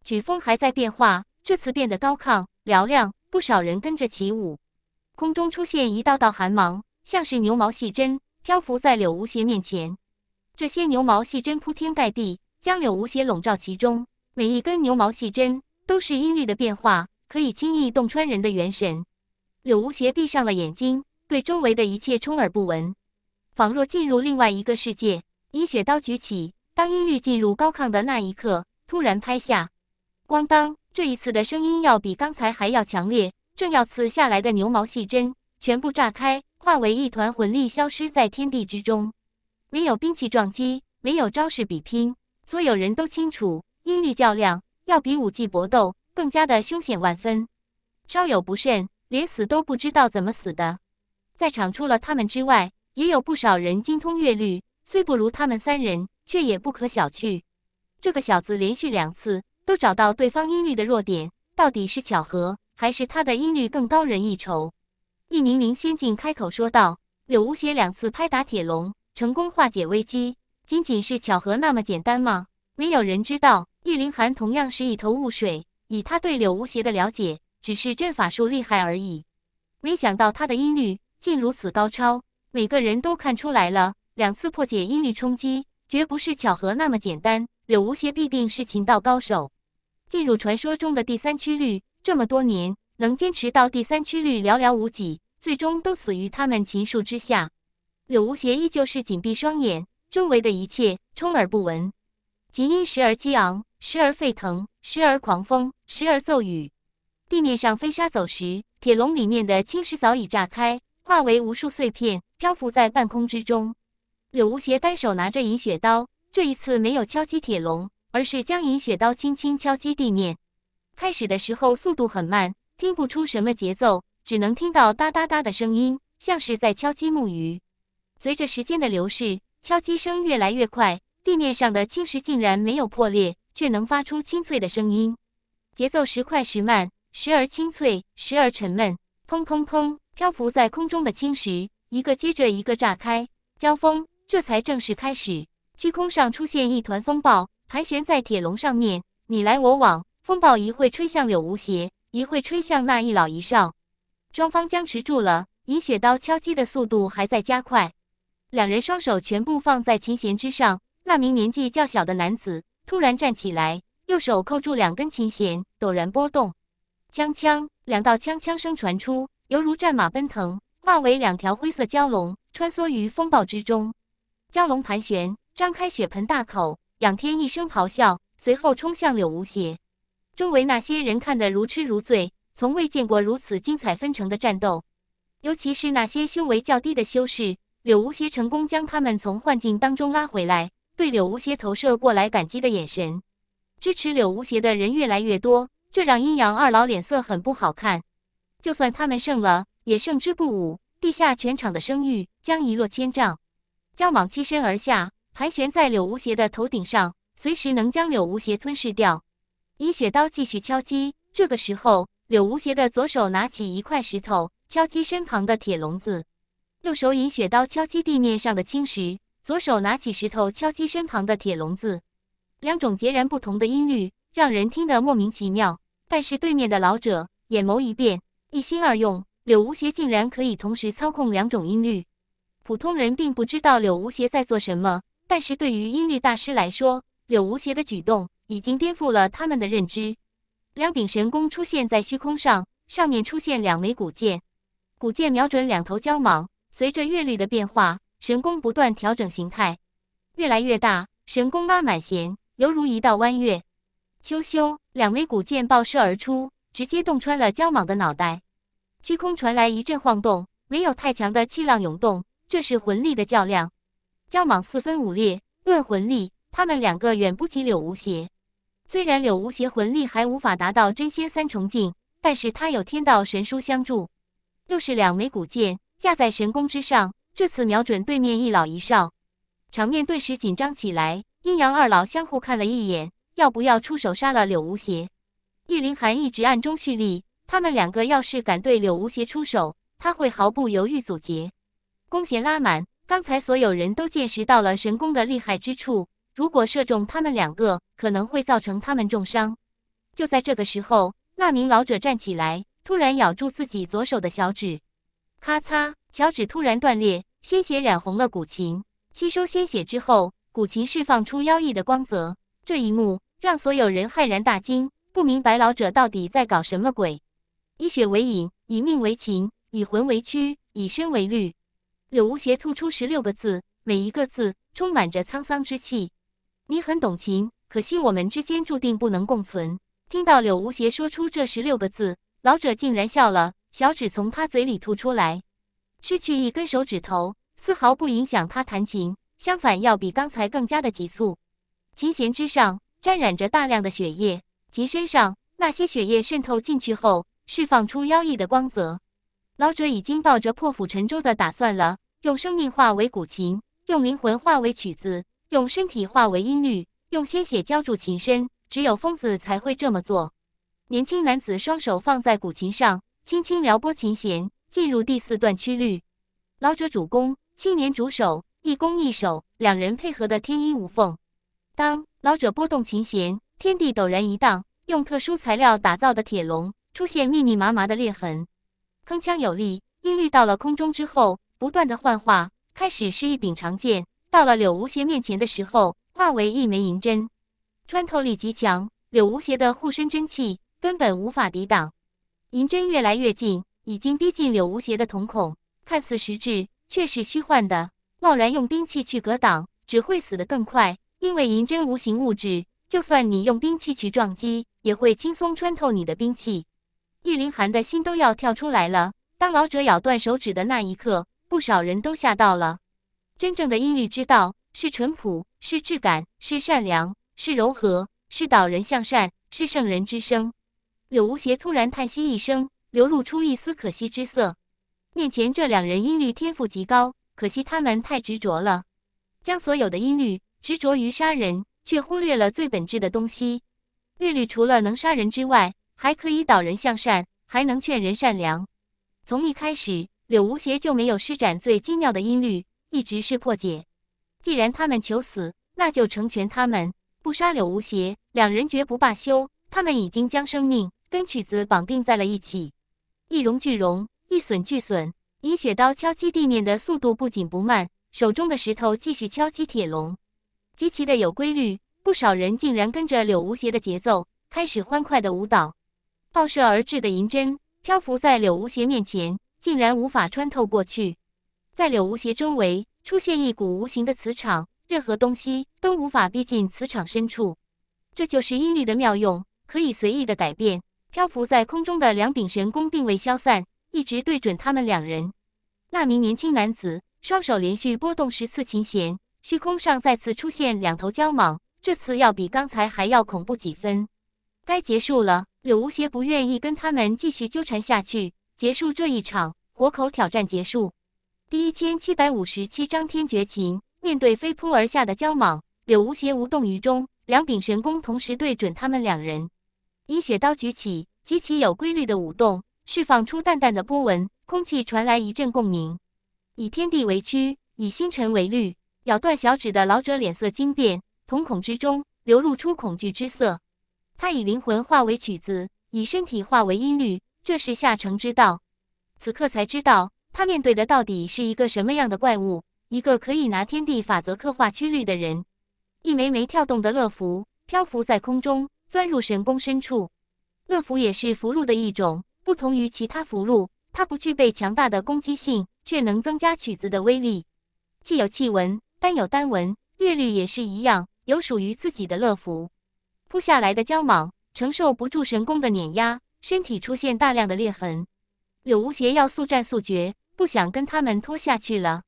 曲风还在变化，这次变得高亢嘹亮，不少人跟着起舞。空中出现一道道寒芒，像是牛毛细针，漂浮在柳无邪面前。这些牛毛细针铺天盖地，将柳无邪笼罩其中。每一根牛毛细针都是阴力的变化，可以轻易洞穿人的元神。柳无邪闭上了眼睛，对周围的一切充耳不闻，仿若进入另外一个世界。以雪刀举起，当音律进入高亢的那一刻，突然拍下，咣当！这一次的声音要比刚才还要强烈。正要刺下来的牛毛细针全部炸开，化为一团魂力，消失在天地之中。没有兵器撞击，没有招式比拼，所有人都清楚，音律较量要比武技搏斗更加的凶险万分。稍有不慎，连死都不知道怎么死的。在场除了他们之外，也有不少人精通乐律。虽不如他们三人，却也不可小觑。这个小子连续两次都找到对方音律的弱点，到底是巧合，还是他的音律更高人一筹？一名宁仙境开口说道：“柳无邪两次拍打铁笼，成功化解危机，仅仅是巧合那么简单吗？”没有人知道。叶林寒同样是一头雾水。以他对柳无邪的了解，只是阵法术厉害而已。没想到他的音律竟如此高超，每个人都看出来了。两次破解音律冲击，绝不是巧合那么简单。柳无邪必定是琴道高手，进入传说中的第三曲律。这么多年，能坚持到第三曲律寥寥无几，最终都死于他们琴术之下。柳无邪依旧是紧闭双眼，周围的一切充耳不闻。琴音时而激昂，时而沸腾，时而狂风，时而骤雨。地面上飞沙走石，铁笼里面的青石早已炸开，化为无数碎片漂浮在半空之中。柳无邪单手拿着银雪刀，这一次没有敲击铁笼，而是将银雪刀轻轻敲击地面。开始的时候速度很慢，听不出什么节奏，只能听到哒哒哒的声音，像是在敲击木鱼。随着时间的流逝，敲击声越来越快，地面上的青石竟然没有破裂，却能发出清脆的声音。节奏时快时慢，时而清脆，时而沉闷。砰砰砰！漂浮在空中的青石一个接着一个炸开，交锋。这才正式开始，虚空上出现一团风暴，盘旋在铁笼上面，你来我往，风暴一会吹向柳无邪，一会吹向那一老一少，双方僵持住了。银雪刀敲击的速度还在加快，两人双手全部放在琴弦之上。那名年纪较小的男子突然站起来，右手扣住两根琴弦，陡然波动，锵锵，两道锵锵声传出，犹如战马奔腾，化为两条灰色蛟龙，穿梭于风暴之中。蛟龙盘旋，张开血盆大口，仰天一声咆哮，随后冲向柳无邪。周围那些人看得如痴如醉，从未见过如此精彩纷呈的战斗。尤其是那些修为较低的修士，柳无邪成功将他们从幻境当中拉回来，对柳无邪投射过来感激的眼神。支持柳无邪的人越来越多，这让阴阳二老脸色很不好看。就算他们胜了，也胜之不武，地下全场的声誉将一落千丈。将蟒栖身而下，盘旋在柳无邪的头顶上，随时能将柳无邪吞噬掉。以雪刀继续敲击。这个时候，柳无邪的左手拿起一块石头，敲击身旁的铁笼子；右手以雪刀敲击地面上的青石，左手拿起石头敲击身旁的铁笼子。两种截然不同的音律，让人听得莫名其妙。但是对面的老者眼眸一变，一心二用，柳无邪竟然可以同时操控两种音律。普通人并不知道柳无邪在做什么，但是对于音律大师来说，柳无邪的举动已经颠覆了他们的认知。两柄神弓出现在虚空上，上面出现两枚古剑，古剑瞄准两头蛟蟒。随着乐律的变化，神弓不断调整形态，越来越大。神弓拉满弦，犹如一道弯月。秋修，两枚古剑爆射而出，直接洞穿了蛟蟒的脑袋。虚空传来一阵晃动，唯有太强的气浪涌动。这是魂力的较量，交蟒四分五裂。论魂力，他们两个远不及柳无邪。虽然柳无邪魂力还无法达到真仙三重境，但是他有天道神书相助，又是两枚古剑架在神弓之上，这次瞄准对面一老一少，场面顿时紧张起来。阴阳二老相互看了一眼，要不要出手杀了柳无邪？叶凌寒一直暗中蓄力，他们两个要是敢对柳无邪出手，他会毫不犹豫阻截。弓弦拉满，刚才所有人都见识到了神弓的厉害之处。如果射中他们两个，可能会造成他们重伤。就在这个时候，那名老者站起来，突然咬住自己左手的小指，咔嚓，小指突然断裂，鲜血染红了古琴。吸收鲜血之后，古琴释放出妖异的光泽。这一幕让所有人骇然大惊，不明白老者到底在搞什么鬼。以血为引，以命为琴，以魂为躯，以身为律。柳无邪吐出十六个字，每一个字充满着沧桑之气。你很懂琴，可惜我们之间注定不能共存。听到柳无邪说出这十六个字，老者竟然笑了，小指从他嘴里吐出来，失去一根手指头，丝毫不影响他弹琴，相反要比刚才更加的急促。琴弦之上沾染着大量的血液，琴身上那些血液渗透进去后，释放出妖异的光泽。老者已经抱着破釜沉舟的打算了，用生命化为古琴，用灵魂化为曲子，用身体化为音律，用鲜血浇筑琴身。只有疯子才会这么做。年轻男子双手放在古琴上，轻轻撩拨琴弦，进入第四段曲律。老者主攻，青年主手，一攻一守，两人配合的天衣无缝。当老者拨动琴弦，天地陡然一荡，用特殊材料打造的铁笼出现密密麻麻的裂痕。铿锵有力，音律到了空中之后，不断的幻化，开始是一柄长剑，到了柳无邪面前的时候，化为一枚银针，穿透力极强，柳无邪的护身真气根本无法抵挡。银针越来越近，已经逼近柳无邪的瞳孔，看似实质，却是虚幻的。贸然用兵器去格挡，只会死得更快，因为银针无形物质，就算你用兵器去撞击，也会轻松穿透你的兵器。玉林寒的心都要跳出来了。当老者咬断手指的那一刻，不少人都吓到了。真正的音律之道是淳朴，是质感，是善良，是柔和，是导人向善，是圣人之声。柳无邪突然叹息一声，流露出一丝可惜之色。面前这两人音律天赋极高，可惜他们太执着了，将所有的音律执着于杀人，却忽略了最本质的东西。律律除了能杀人之外，还可以导人向善，还能劝人善良。从一开始，柳无邪就没有施展最精妙的音律，一直是破解。既然他们求死，那就成全他们，不杀柳无邪，两人绝不罢休。他们已经将生命跟曲子绑定在了一起，一荣俱荣，一损俱损。以雪刀敲击地面的速度不紧不慢，手中的石头继续敲击铁笼，极其的有规律。不少人竟然跟着柳无邪的节奏开始欢快的舞蹈。爆射而至的银针漂浮在柳无邪面前，竟然无法穿透过去。在柳无邪周围出现一股无形的磁场，任何东西都无法逼近磁场深处。这就是阴力的妙用，可以随意的改变。漂浮在空中的两柄神弓并未消散，一直对准他们两人。那名年轻男子双手连续拨动十次琴弦，虚空上再次出现两头蛟蟒，这次要比刚才还要恐怖几分。该结束了。柳无邪不愿意跟他们继续纠缠下去，结束这一场活口挑战。结束。第一千七百五十七章天绝情。面对飞扑而下的蛟蟒，柳无邪无动于衷，两柄神弓同时对准他们两人。以雪刀举起，极其有规律的舞动，释放出淡淡的波纹，空气传来一阵共鸣。以天地为躯，以星辰为律。咬断小指的老者脸色惊变，瞳孔之中流露出恐惧之色。他以灵魂化为曲子，以身体化为音律，这是下乘之道。此刻才知道，他面对的到底是一个什么样的怪物？一个可以拿天地法则刻画曲律的人。一枚枚跳动的乐符漂浮在空中，钻入神宫深处。乐符也是符箓的一种，不同于其他符箓，它不具备强大的攻击性，却能增加曲子的威力。既有气纹，单有单纹，乐律也是一样，有属于自己的乐符。扑下来的胶蟒承受不住神功的碾压，身体出现大量的裂痕。柳无邪要速战速决，不想跟他们拖下去了。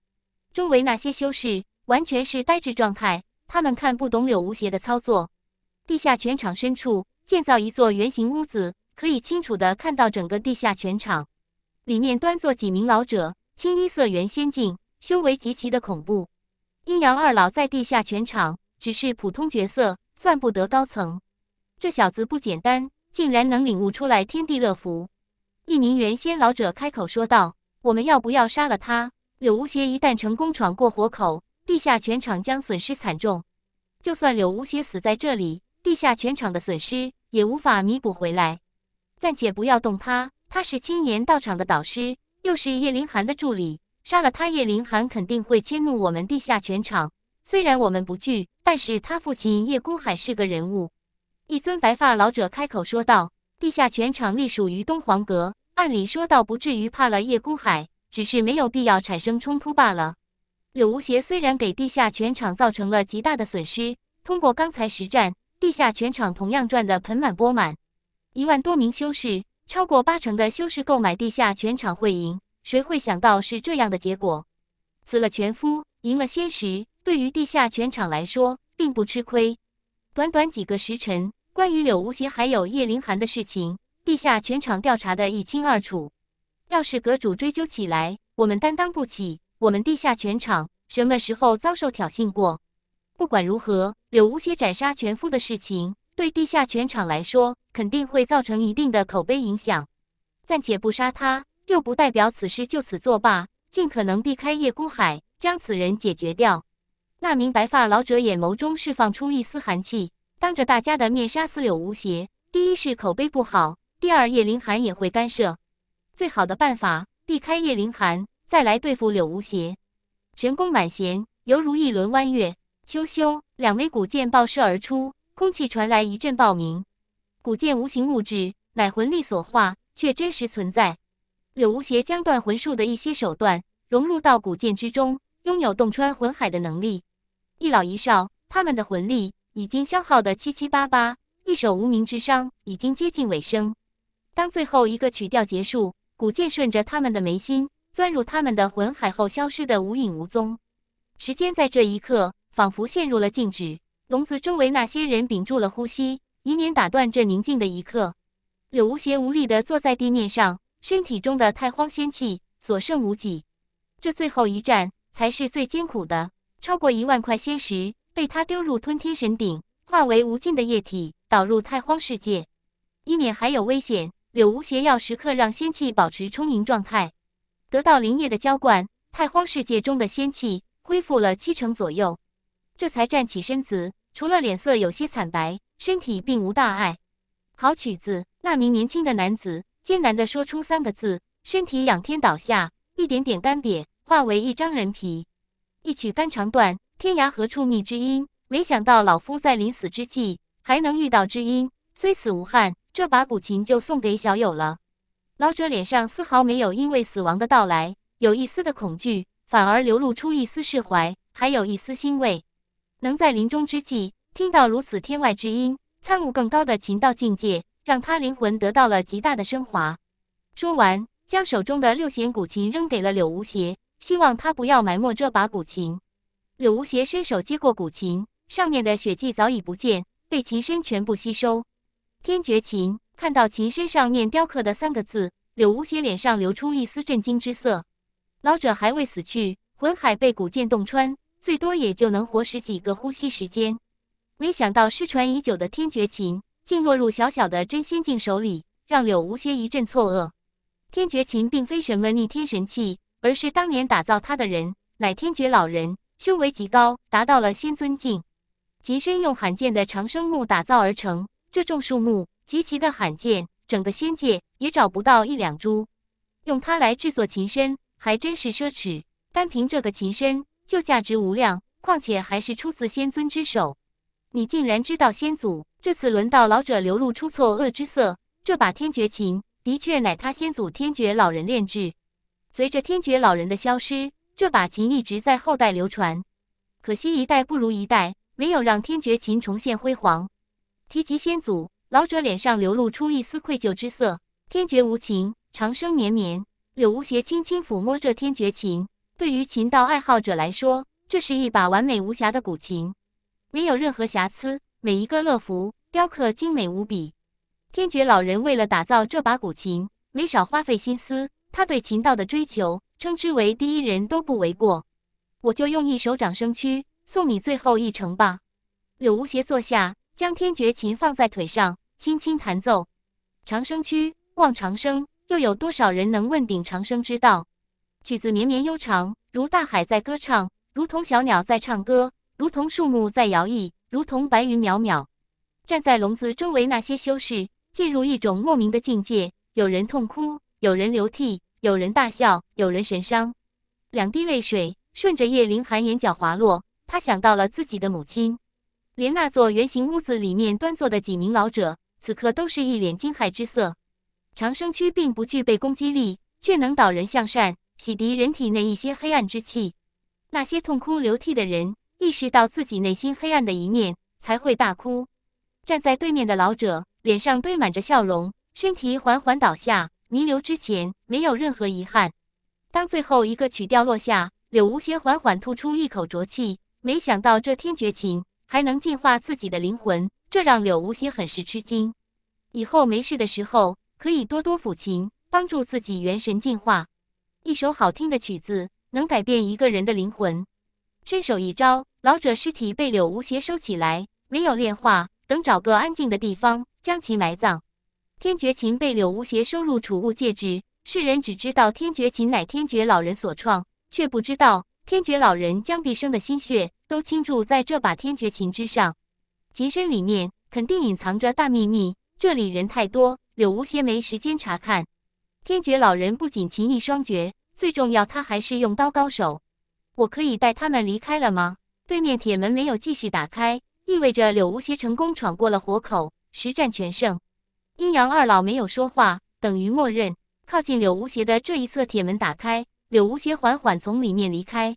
周围那些修士完全是呆滞状态，他们看不懂柳无邪的操作。地下全场深处建造一座圆形屋子，可以清楚的看到整个地下全场。里面端坐几名老者，清一色元仙境，修为极其的恐怖。阴阳二老在地下全场只是普通角色。算不得高层，这小子不简单，竟然能领悟出来天地乐福。一名原先老者开口说道：“我们要不要杀了他？柳无邪一旦成功闯过活口，地下全场将损失惨重。就算柳无邪死在这里，地下全场的损失也无法弥补回来。暂且不要动他，他是青年道场的导师，又是叶凌寒的助理，杀了他，叶凌寒肯定会迁怒我们地下全场。”虽然我们不惧，但是他父亲叶孤海是个人物。一尊白发老者开口说道：“地下拳场隶属于东皇阁，按理说倒不至于怕了叶孤海，只是没有必要产生冲突罢了。”柳无邪虽然给地下拳场造成了极大的损失，通过刚才实战，地下拳场同样赚得盆满钵满。一万多名修士，超过八成的修士购买地下拳场会赢，谁会想到是这样的结果？辞了全夫，赢了仙石。对于地下拳场来说，并不吃亏。短短几个时辰，关于柳无邪还有叶凌寒的事情，地下拳场调查得一清二楚。要是阁主追究起来，我们担当不起。我们地下拳场什么时候遭受挑衅过？不管如何，柳无邪斩杀全夫的事情，对地下拳场来说肯定会造成一定的口碑影响。暂且不杀他，又不代表此事就此作罢。尽可能避开叶孤海，将此人解决掉。那名白发老者眼眸中释放出一丝寒气，当着大家的面杀死柳无邪，第一是口碑不好，第二叶凌寒也会干涉。最好的办法避开叶凌寒，再来对付柳无邪。神弓满弦，犹如一轮弯月。秋修两枚古剑爆射而出，空气传来一阵爆鸣。古剑无形物质，乃魂力所化，却真实存在。柳无邪将断魂术的一些手段融入到古剑之中，拥有洞穿魂海的能力。一老一少，他们的魂力已经消耗的七七八八，一首无名之殇已经接近尾声。当最后一个曲调结束，古剑顺着他们的眉心钻入他们的魂海后，消失的无影无踪。时间在这一刻仿佛陷入了静止。笼子周围那些人屏住了呼吸，以免打断这宁静的一刻。柳无邪无力地坐在地面上，身体中的太荒仙气所剩无几。这最后一战才是最艰苦的。超过一万块仙石被他丢入吞天神鼎，化为无尽的液体导入太荒世界，以免还有危险。柳无邪要时刻让仙气保持充盈状态，得到灵液的浇灌，太荒世界中的仙气恢复了七成左右，这才站起身子。除了脸色有些惨白，身体并无大碍。好曲子，那名年轻的男子艰难地说出三个字，身体仰天倒下，一点点干瘪，化为一张人皮。一曲肝肠断，天涯何处觅知音？没想到老夫在临死之际还能遇到知音，虽死无憾。这把古琴就送给小友了。老者脸上丝毫没有因为死亡的到来有一丝的恐惧，反而流露出一丝释怀，还有一丝欣慰。能在临终之际听到如此天外之音，参悟更高的琴道境界，让他灵魂得到了极大的升华。说完，将手中的六弦古琴扔给了柳无邪。希望他不要埋没这把古琴。柳无邪伸手接过古琴，上面的血迹早已不见，被琴身全部吸收。天绝琴看到琴身上面雕刻的三个字，柳无邪脸上流出一丝震惊之色。老者还未死去，魂海被古剑洞穿，最多也就能活十几个呼吸时间。没想到失传已久的天绝琴竟落入小小的真仙境手里，让柳无邪一阵错愕。天绝琴并非什么逆天神器。而是当年打造它的人，乃天绝老人，修为极高，达到了仙尊境。琴身用罕见的长生木打造而成，这种树木极其的罕见，整个仙界也找不到一两株。用它来制作琴身，还真是奢侈。单凭这个琴身就价值无量，况且还是出自仙尊之手。你竟然知道先祖？这次轮到老者流露出错愕之色。这把天绝琴的确乃他先祖天绝老人炼制。随着天绝老人的消失，这把琴一直在后代流传。可惜一代不如一代，没有让天绝琴重现辉煌。提及先祖，老者脸上流露出一丝愧疚之色。天绝无情，长生绵绵。柳无邪轻轻抚摸着天绝琴，对于琴道爱好者来说，这是一把完美无瑕的古琴，没有任何瑕疵。每一个乐符雕刻精美无比。天绝老人为了打造这把古琴，没少花费心思。他对琴道的追求，称之为第一人都不为过。我就用一首《掌声曲》送你最后一程吧。柳无邪坐下，将天绝琴放在腿上，轻轻弹奏《长生曲》。望长生，又有多少人能问鼎长生之道？曲子绵绵悠长，如大海在歌唱，如同小鸟在唱歌，如同树木在摇曳，如同白云渺渺。站在笼子周围那些修士，进入一种莫名的境界，有人痛哭。有人流涕，有人大笑，有人神伤。两滴泪水顺着叶凌寒眼角滑落，他想到了自己的母亲。连那座圆形屋子里面端坐的几名老者，此刻都是一脸惊骇之色。长生区并不具备攻击力，却能导人向善，洗涤人体内一些黑暗之气。那些痛哭流涕的人，意识到自己内心黑暗的一面，才会大哭。站在对面的老者脸上堆满着笑容，身体缓缓倒下。弥留之前，没有任何遗憾。当最后一个曲调落下，柳无邪缓缓吐出一口浊气。没想到这天绝琴还能净化自己的灵魂，这让柳无邪很是吃惊。以后没事的时候，可以多多抚琴，帮助自己元神进化。一首好听的曲子，能改变一个人的灵魂。伸手一招，老者尸体被柳无邪收起来，没有炼化，等找个安静的地方将其埋葬。天绝琴被柳无邪收入储物戒指。世人只知道天绝琴乃天绝老人所创，却不知道天绝老人将毕生的心血都倾注在这把天绝琴之上。琴身里面肯定隐藏着大秘密。这里人太多，柳无邪没时间查看。天绝老人不仅琴艺双绝，最重要他还是用刀高手。我可以带他们离开了吗？对面铁门没有继续打开，意味着柳无邪成功闯过了活口，实战全胜。阴阳二老没有说话，等于默认。靠近柳无邪的这一侧铁门打开，柳无邪缓缓从里面离开。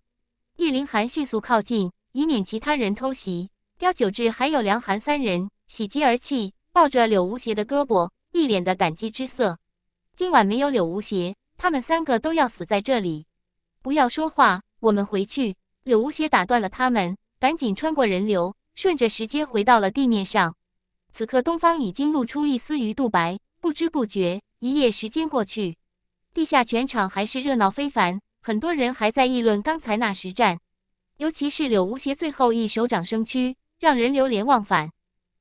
玉林寒迅速靠近，以免其他人偷袭。刁九志还有梁寒三人喜极而泣，抱着柳无邪的胳膊，一脸的感激之色。今晚没有柳无邪，他们三个都要死在这里。不要说话，我们回去。柳无邪打断了他们，赶紧穿过人流，顺着石阶回到了地面上。此刻东方已经露出一丝鱼肚白，不知不觉一夜时间过去，地下全场还是热闹非凡，很多人还在议论刚才那实战，尤其是柳无邪最后一手掌声区，让人流连忘返。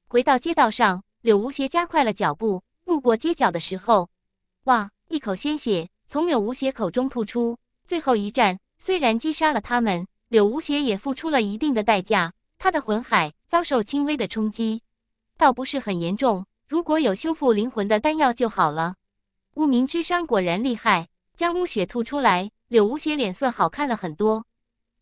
回到街道上，柳无邪加快了脚步，路过街角的时候，哇！一口鲜血从柳无邪口中吐出。最后一战虽然击杀了他们，柳无邪也付出了一定的代价，他的魂海遭受轻微的冲击。倒不是很严重，如果有修复灵魂的丹药就好了。无名之伤果然厉害，将乌血吐出来，柳无邪脸色好看了很多。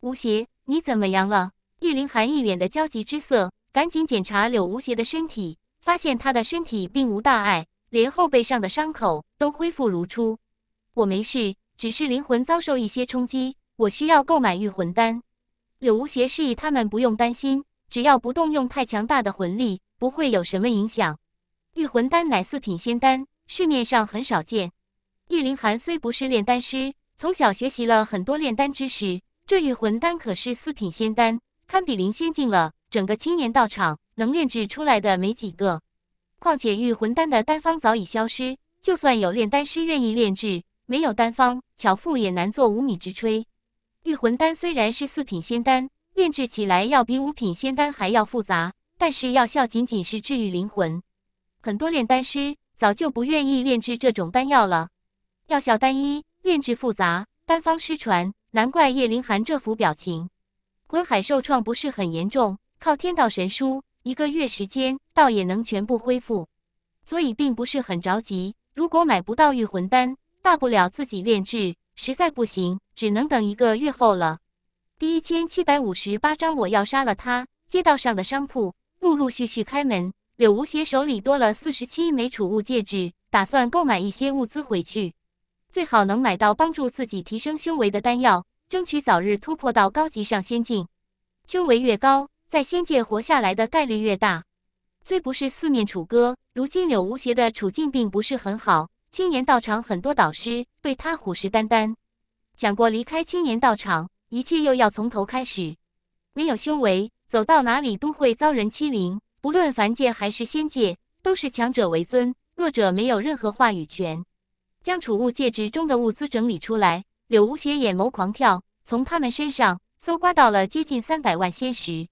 吴邪，你怎么样了？叶凌寒一脸的焦急之色，赶紧检查柳无邪的身体，发现他的身体并无大碍，连后背上的伤口都恢复如初。我没事，只是灵魂遭受一些冲击，我需要购买御魂丹。柳无邪示意他们不用担心，只要不动用太强大的魂力。不会有什么影响。玉魂丹乃四品仙丹，市面上很少见。玉凌寒虽不是炼丹师，从小学习了很多炼丹知识。这玉魂丹可是四品仙丹，堪比灵仙境了。整个青年道场能炼制出来的没几个。况且玉魂丹的丹方早已消失，就算有炼丹师愿意炼制，没有丹方，巧妇也难做无米之炊。玉魂丹虽然是四品仙丹，炼制起来要比五品仙丹还要复杂。但是药效仅仅是治愈灵魂，很多炼丹师早就不愿意炼制这种丹药了。药效单一，炼制复杂，丹方失传，难怪叶凌寒这副表情。魂海受创不是很严重，靠天道神书一个月时间倒也能全部恢复，所以并不是很着急。如果买不到御魂丹，大不了自己炼制，实在不行只能等一个月后了。第一千七百五十八章我要杀了他。街道上的商铺。陆陆续续开门，柳无邪手里多了四十七枚储物戒指，打算购买一些物资回去，最好能买到帮助自己提升修为的丹药，争取早日突破到高级上仙境。修为越高，在仙界活下来的概率越大。虽不是四面楚歌，如今柳无邪的处境并不是很好。青年道场很多导师对他虎视眈眈，想过离开青年道场，一切又要从头开始，没有修为。走到哪里都会遭人欺凌，不论凡界还是仙界，都是强者为尊，弱者没有任何话语权。将储物戒指中的物资整理出来，柳无邪眼眸狂跳，从他们身上搜刮到了接近三百万仙石，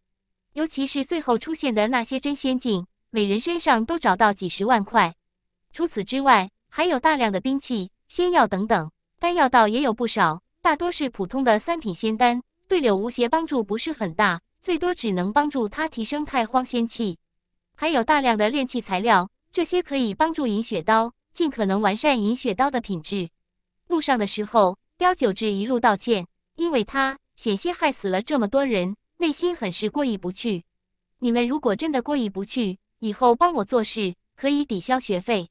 尤其是最后出现的那些真仙境，每人身上都找到几十万块。除此之外，还有大量的兵器、仙药等等，丹药倒也有不少，大多是普通的三品仙丹，对柳无邪帮助不是很大。最多只能帮助他提升太荒仙气。还有大量的炼器材料，这些可以帮助银雪刀尽可能完善银雪刀的品质。路上的时候，刁九志一路道歉，因为他险些害死了这么多人，内心很是过意不去。你们如果真的过意不去，以后帮我做事可以抵消学费。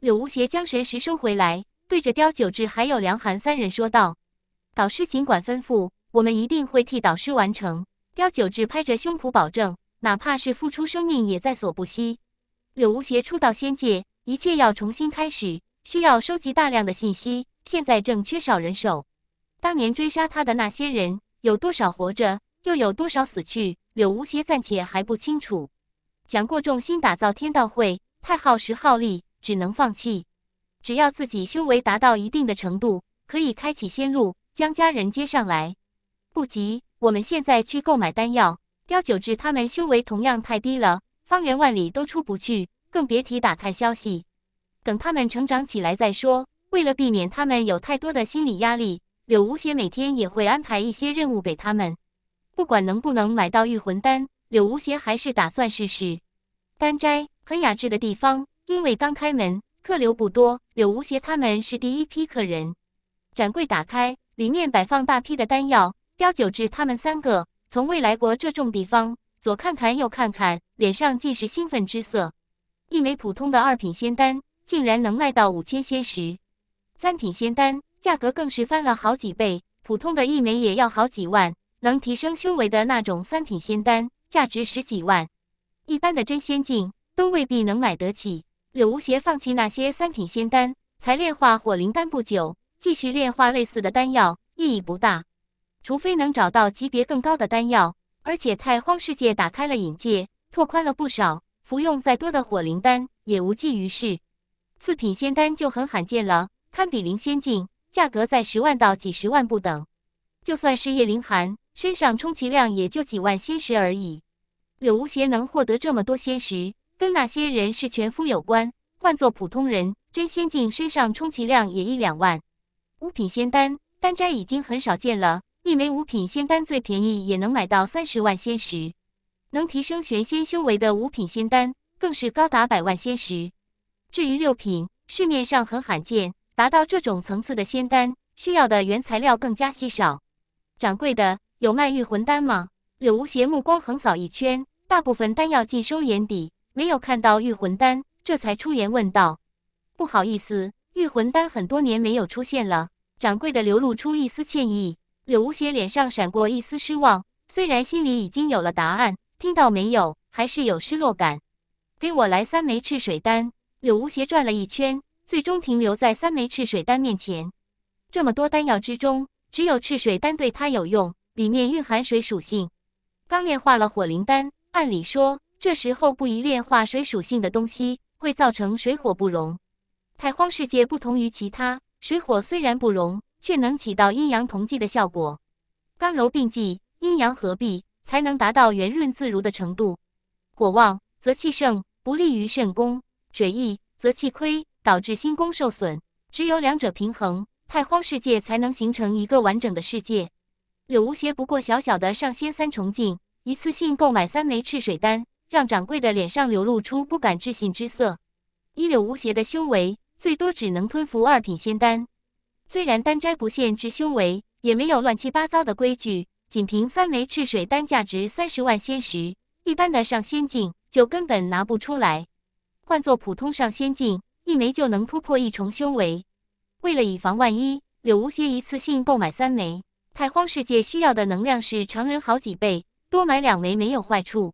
柳无邪将神石收回来，对着刁九志还有梁寒三人说道：“导师尽管吩咐，我们一定会替导师完成。”刁九志拍着胸脯保证，哪怕是付出生命也在所不惜。柳无邪初到仙界，一切要重新开始，需要收集大量的信息。现在正缺少人手。当年追杀他的那些人，有多少活着，又有多少死去？柳无邪暂且还不清楚。讲过重新打造天道会，太耗时耗力，只能放弃。只要自己修为达到一定的程度，可以开启仙路，将家人接上来。不急。我们现在去购买丹药。刁九志他们修为同样太低了，方圆万里都出不去，更别提打探消息。等他们成长起来再说。为了避免他们有太多的心理压力，柳无邪每天也会安排一些任务给他们。不管能不能买到御魂丹，柳无邪还是打算试试。丹斋很雅致的地方，因为刚开门，客流不多。柳无邪他们是第一批客人。展柜打开，里面摆放大批的丹药。刁九志他们三个从未来过这种地方，左看看右看看，脸上尽是兴奋之色。一枚普通的二品仙丹竟然能卖到五千仙石，三品仙丹价格更是翻了好几倍，普通的一枚也要好几万。能提升修为的那种三品仙丹，价值十几万，一般的真仙境都未必能买得起。柳无邪放弃那些三品仙丹，才炼化火灵丹不久，继续炼化类似的丹药意义不大。除非能找到级别更高的丹药，而且太荒世界打开了眼界，拓宽了不少，服用再多的火灵丹也无济于事。次品仙丹就很罕见了，堪比灵仙境，价格在十万到几十万不等。就算是叶灵寒身上，充其量也就几万仙石而已。柳无邪能获得这么多仙石，跟那些人是全夫有关。换做普通人，真仙境身上充其量也一两万。五品仙丹，丹斋已经很少见了。一枚五品仙丹最便宜也能买到三十万仙石，能提升玄仙修为的五品仙丹更是高达百万仙石。至于六品，市面上很罕见，达到这种层次的仙丹需要的原材料更加稀少。掌柜的，有卖御魂丹吗？柳无邪目光横扫一圈，大部分丹药尽收眼底，没有看到御魂丹，这才出言问道：“不好意思，御魂丹很多年没有出现了。”掌柜的流露出一丝歉意。柳无邪脸上闪过一丝失望，虽然心里已经有了答案，听到没有，还是有失落感。给我来三枚赤水丹。柳无邪转了一圈，最终停留在三枚赤水丹面前。这么多丹药之中，只有赤水丹对他有用，里面蕴含水属性。刚炼化了火灵丹，按理说这时候不宜炼化水属性的东西，会造成水火不容。太荒世界不同于其他，水火虽然不容。却能起到阴阳同济的效果，刚柔并济，阴阳合璧，才能达到圆润自如的程度。火旺则气盛，不利于肾功；水溢则气亏，导致心功受损。只有两者平衡，太荒世界才能形成一个完整的世界。柳无邪不过小小的上仙三重境，一次性购买三枚赤水丹，让掌柜的脸上流露出不敢置信之色。以柳无邪的修为，最多只能吞服二品仙丹。虽然丹斋不限制修为，也没有乱七八糟的规矩，仅凭三枚赤水丹价值三十万仙石，一般的上仙境就根本拿不出来。换做普通上仙境，一枚就能突破一重修为。为了以防万一，柳无邪一次性购买三枚。太荒世界需要的能量是常人好几倍，多买两枚没有坏处。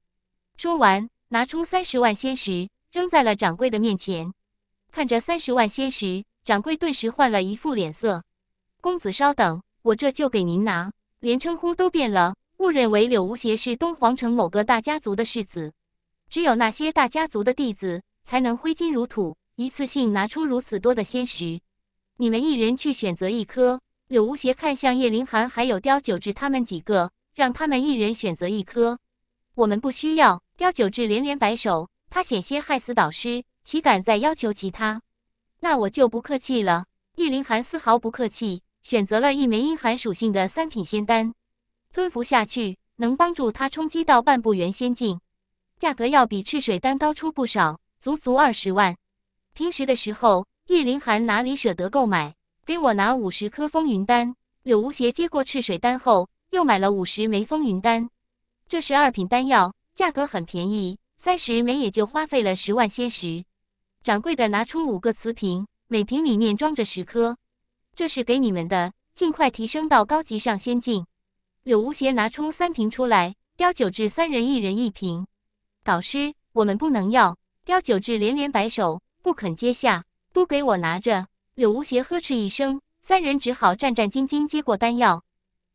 说完，拿出三十万仙石扔在了掌柜的面前，看着三十万仙石。掌柜顿时换了一副脸色，公子稍等，我这就给您拿。连称呼都变了，误认为柳无邪是东皇城某个大家族的世子。只有那些大家族的弟子，才能挥金如土，一次性拿出如此多的仙石。你们一人去选择一颗。柳无邪看向叶凌寒，还有刁九志他们几个，让他们一人选择一颗。我们不需要。刁九志连连摆手，他险些害死导师，岂敢再要求其他？那我就不客气了。玉凌寒丝毫不客气，选择了一枚阴寒属性的三品仙丹，吞服下去能帮助他冲击到半步元仙境。价格要比赤水丹高出不少，足足二十万。平时的时候，叶林寒哪里舍得购买？给我拿五十颗风云丹。柳无邪接过赤水丹后，又买了五十枚风云丹。这是二品丹药，价格很便宜，三十枚也就花费了十万仙石。掌柜的拿出五个瓷瓶，每瓶里面装着十颗，这是给你们的，尽快提升到高级上先进。柳无邪拿出三瓶出来，刁九志三人一人一瓶。导师，我们不能要。刁九志连连摆手，不肯接下，都给我拿着。柳无邪呵斥一声，三人只好战战兢兢接过丹药。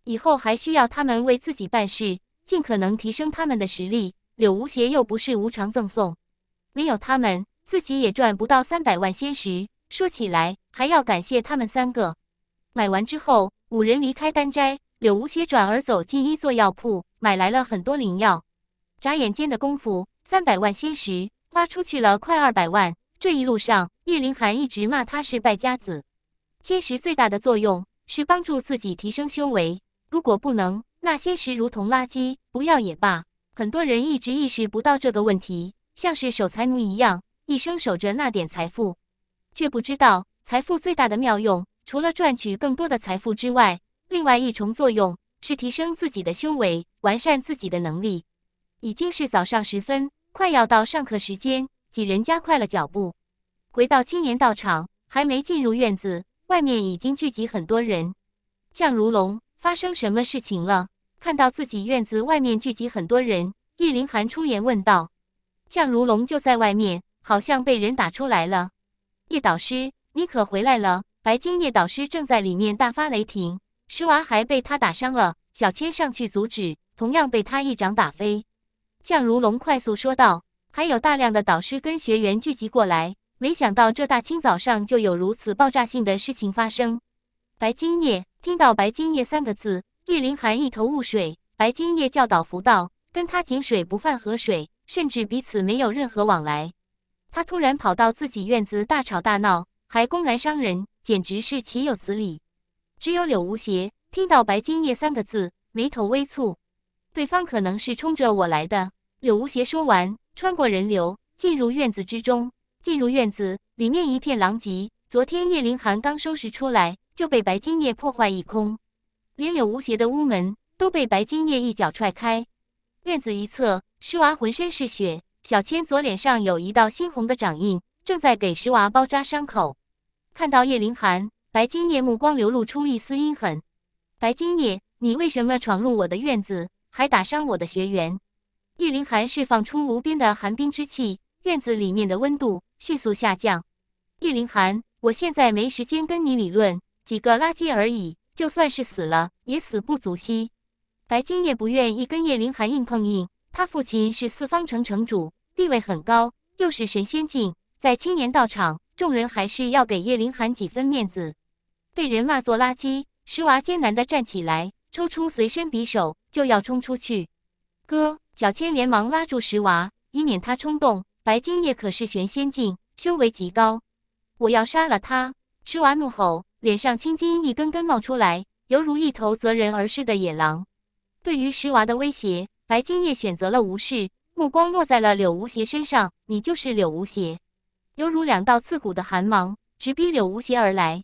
以后还需要他们为自己办事，尽可能提升他们的实力。柳无邪又不是无偿赠送，没有他们。自己也赚不到三百万仙石，说起来还要感谢他们三个。买完之后，五人离开丹斋，柳无邪转而走进一座药铺，买来了很多灵药。眨眼间的功夫，三百万仙石花出去了，快二百万。这一路上，玉凌寒一直骂他是败家子。仙石最大的作用是帮助自己提升修为，如果不能，那仙石如同垃圾，不要也罢。很多人一直意识不到这个问题，像是守财奴一样。一生守着那点财富，却不知道财富最大的妙用，除了赚取更多的财富之外，另外一重作用是提升自己的修为，完善自己的能力。已经是早上时分，快要到上课时间，几人加快了脚步，回到青年道场。还没进入院子，外面已经聚集很多人。向如龙，发生什么事情了？看到自己院子外面聚集很多人，叶林寒出言问道。向如龙就在外面。好像被人打出来了，叶导师，你可回来了！白金叶导师正在里面大发雷霆，石娃还被他打伤了。小千上去阻止，同样被他一掌打飞。向如龙快速说道：“还有大量的导师跟学员聚集过来，没想到这大清早上就有如此爆炸性的事情发生。”白金叶听到“白金叶”三个字，叶林寒一头雾水。白金叶教导符道，跟他井水不犯河水，甚至彼此没有任何往来。他突然跑到自己院子大吵大闹，还公然伤人，简直是岂有此理！只有柳无邪听到“白金叶”三个字，眉头微蹙。对方可能是冲着我来的。柳无邪说完，穿过人流，进入院子之中。进入院子，里面一片狼藉。昨天叶凌寒刚收拾出来，就被白金叶破坏一空，连柳无邪的屋门都被白金叶一脚踹开。院子一侧，尸娃浑身是血。小千左脸上有一道猩红的掌印，正在给石娃包扎伤口。看到叶凌寒，白金叶目光流露出一丝阴狠。白金叶，你为什么闯入我的院子，还打伤我的学员？叶凌寒释放出无边的寒冰之气，院子里面的温度迅速下降。叶凌寒，我现在没时间跟你理论，几个垃圾而已，就算是死了也死不足惜。白金叶不愿意跟叶凌寒硬碰硬，他父亲是四方城城主。地位很高，又是神仙境，在青年道场，众人还是要给叶凌寒几分面子。被人骂作垃圾，石娃艰难的站起来，抽出随身匕首，就要冲出去。哥，小千连忙拉住石娃，以免他冲动。白金叶可是玄仙境，修为极高。我要杀了他！石娃怒吼，脸上青筋一根根冒出来，犹如一头择人而噬的野狼。对于石娃的威胁，白金叶选择了无视。目光落在了柳无邪身上，你就是柳无邪，犹如两道刺骨的寒芒直逼柳无邪而来。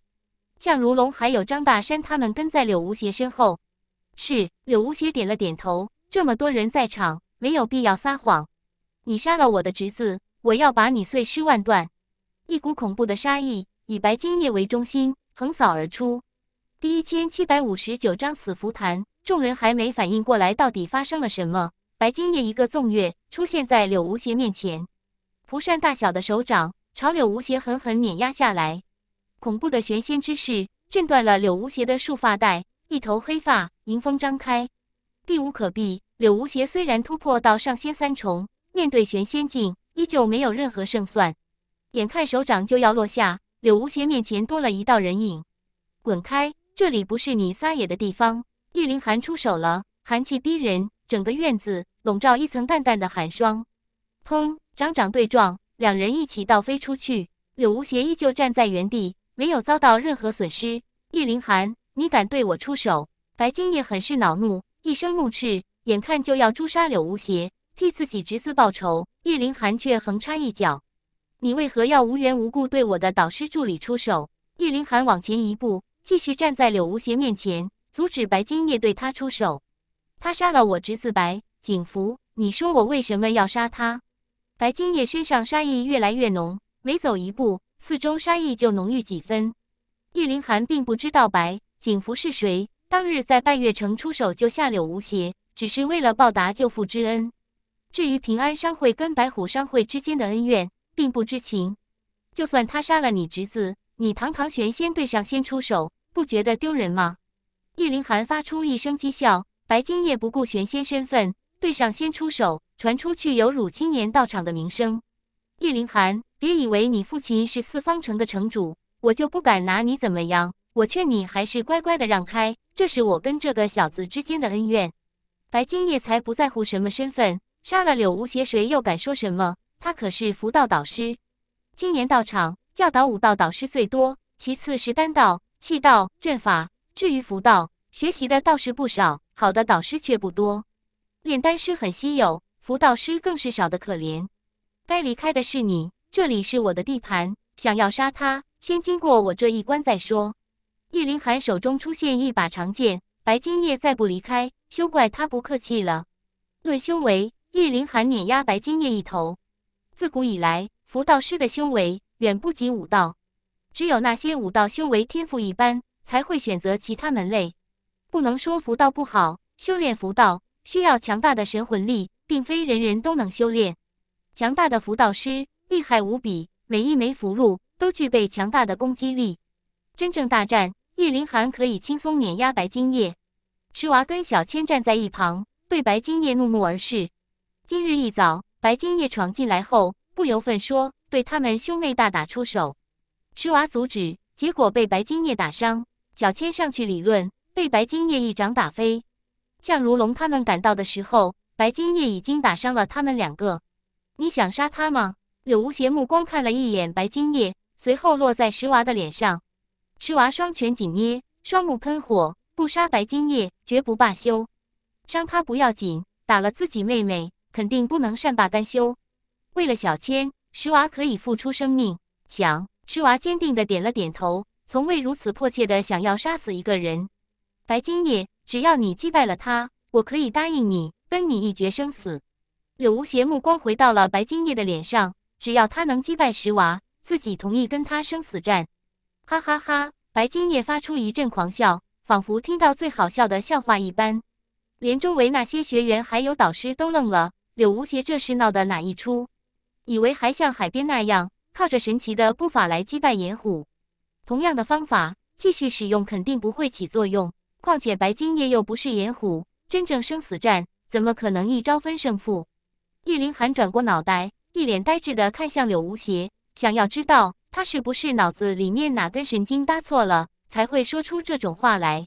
向如龙还有张大山他们跟在柳无邪身后。是柳无邪点了点头。这么多人在场，没有必要撒谎。你杀了我的侄子，我要把你碎尸万段。一股恐怖的杀意以白金叶为中心横扫而出。第一千七百五十九章死符坛。众人还没反应过来，到底发生了什么。白金叶一个纵跃出现在柳无邪面前，蒲扇大小的手掌朝柳无邪狠狠碾压下来，恐怖的玄仙之势震断了柳无邪的束发带，一头黑发迎风张开，避无可避。柳无邪虽然突破到上仙三重，面对玄仙境依旧没有任何胜算。眼看手掌就要落下，柳无邪面前多了一道人影：“滚开，这里不是你撒野的地方！”玉林寒出手了，寒气逼人，整个院子。笼罩一层淡淡的寒霜，砰！掌掌对撞，两人一起倒飞出去。柳无邪依旧站在原地，没有遭到任何损失。叶凌寒，你敢对我出手？白金叶很是恼怒，一声怒斥，眼看就要诛杀柳无邪，替自己侄子报仇。叶凌寒却横插一脚：“你为何要无缘无故对我的导师助理出手？”叶凌寒往前一步，继续站在柳无邪面前，阻止白金叶对他出手。他杀了我侄子白。景福，你说我为什么要杀他？白金叶身上杀意越来越浓，每走一步，四周杀意就浓郁几分。叶凌寒并不知道白景福是谁，当日在拜月城出手救下柳无邪，只是为了报答舅父之恩。至于平安商会跟白虎商会之间的恩怨，并不知情。就算他杀了你侄子，你堂堂玄仙对上仙出手，不觉得丢人吗？叶凌寒发出一声讥笑，白金叶不顾玄仙身份。对上先出手，传出去有辱青年道场的名声。叶凌寒，别以为你父亲是四方城的城主，我就不敢拿你怎么样。我劝你还是乖乖的让开。这是我跟这个小子之间的恩怨。白金叶才不在乎什么身份，杀了柳无邪，谁又敢说什么？他可是符道导师，青年道场教导武道导师最多，其次是丹道、气道、阵法。至于符道，学习的倒是不少，好的导师却不多。炼丹师很稀有，符道师更是少得可怜。该离开的是你，这里是我的地盘。想要杀他，先经过我这一关再说。叶凌寒手中出现一把长剑，白金叶再不离开，休怪他不客气了。论修为，叶凌寒碾压白金叶一头。自古以来，符道师的修为远不及武道，只有那些武道修为天赋一般，才会选择其他门类。不能说符道不好，修炼符道。需要强大的神魂力，并非人人都能修炼。强大的符道师厉害无比，每一枚符箓都具备强大的攻击力。真正大战，叶凌寒可以轻松碾压白金叶。池娃跟小千站在一旁，对白金叶怒目而视。今日一早，白金叶闯进来后不由分说，对他们兄妹大打出手。池娃阻止，结果被白金叶打伤。小千上去理论，被白金叶一掌打飞。像如龙他们赶到的时候，白金叶已经打伤了他们两个。你想杀他吗？柳无邪目光看了一眼白金叶，随后落在石娃的脸上。石娃双拳紧捏，双目喷火，不杀白金叶绝不罢休。伤他不要紧，打了自己妹妹，肯定不能善罢甘休。为了小千，石娃可以付出生命。想，石娃坚定的点了点头，从未如此迫切的想要杀死一个人。白金叶。只要你击败了他，我可以答应你，跟你一决生死。柳无邪目光回到了白金叶的脸上，只要他能击败石娃，自己同意跟他生死战。哈哈哈！白金叶发出一阵狂笑，仿佛听到最好笑的笑话一般，连周围那些学员还有导师都愣了。柳无邪这是闹的哪一出？以为还像海边那样靠着神奇的步法来击败岩虎，同样的方法继续使用肯定不会起作用。况且白金夜又不是野虎，真正生死战怎么可能一招分胜负？叶凌寒转过脑袋，一脸呆滞地看向柳无邪，想要知道他是不是脑子里面哪根神经搭错了，才会说出这种话来。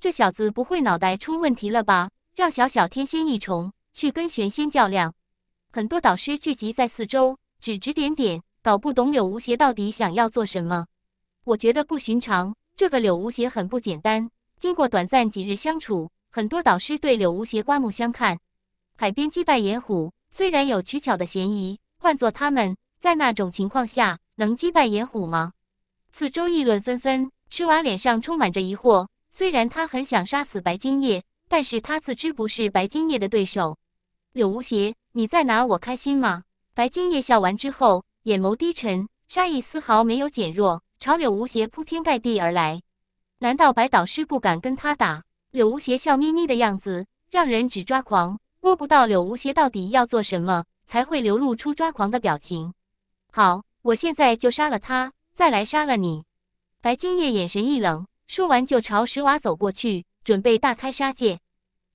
这小子不会脑袋出问题了吧？让小小天仙一重去跟玄仙较量，很多导师聚集在四周，指指点点，搞不懂柳无邪到底想要做什么。我觉得不寻常，这个柳无邪很不简单。经过短暂几日相处，很多导师对柳无邪刮目相看。海边击败炎虎，虽然有取巧的嫌疑，换做他们，在那种情况下能击败炎虎吗？四周议论纷纷，赤娃脸上充满着疑惑。虽然他很想杀死白金叶，但是他自知不是白金叶的对手。柳无邪，你在拿我开心吗？白金叶笑完之后，眼眸低沉，杀意丝毫没有减弱，朝柳无邪铺天盖地而来。难道白导师不敢跟他打？柳无邪笑眯眯的样子让人只抓狂，摸不到柳无邪到底要做什么才会流露出抓狂的表情。好，我现在就杀了他，再来杀了你！白金叶眼神一冷，说完就朝石娃走过去，准备大开杀戒，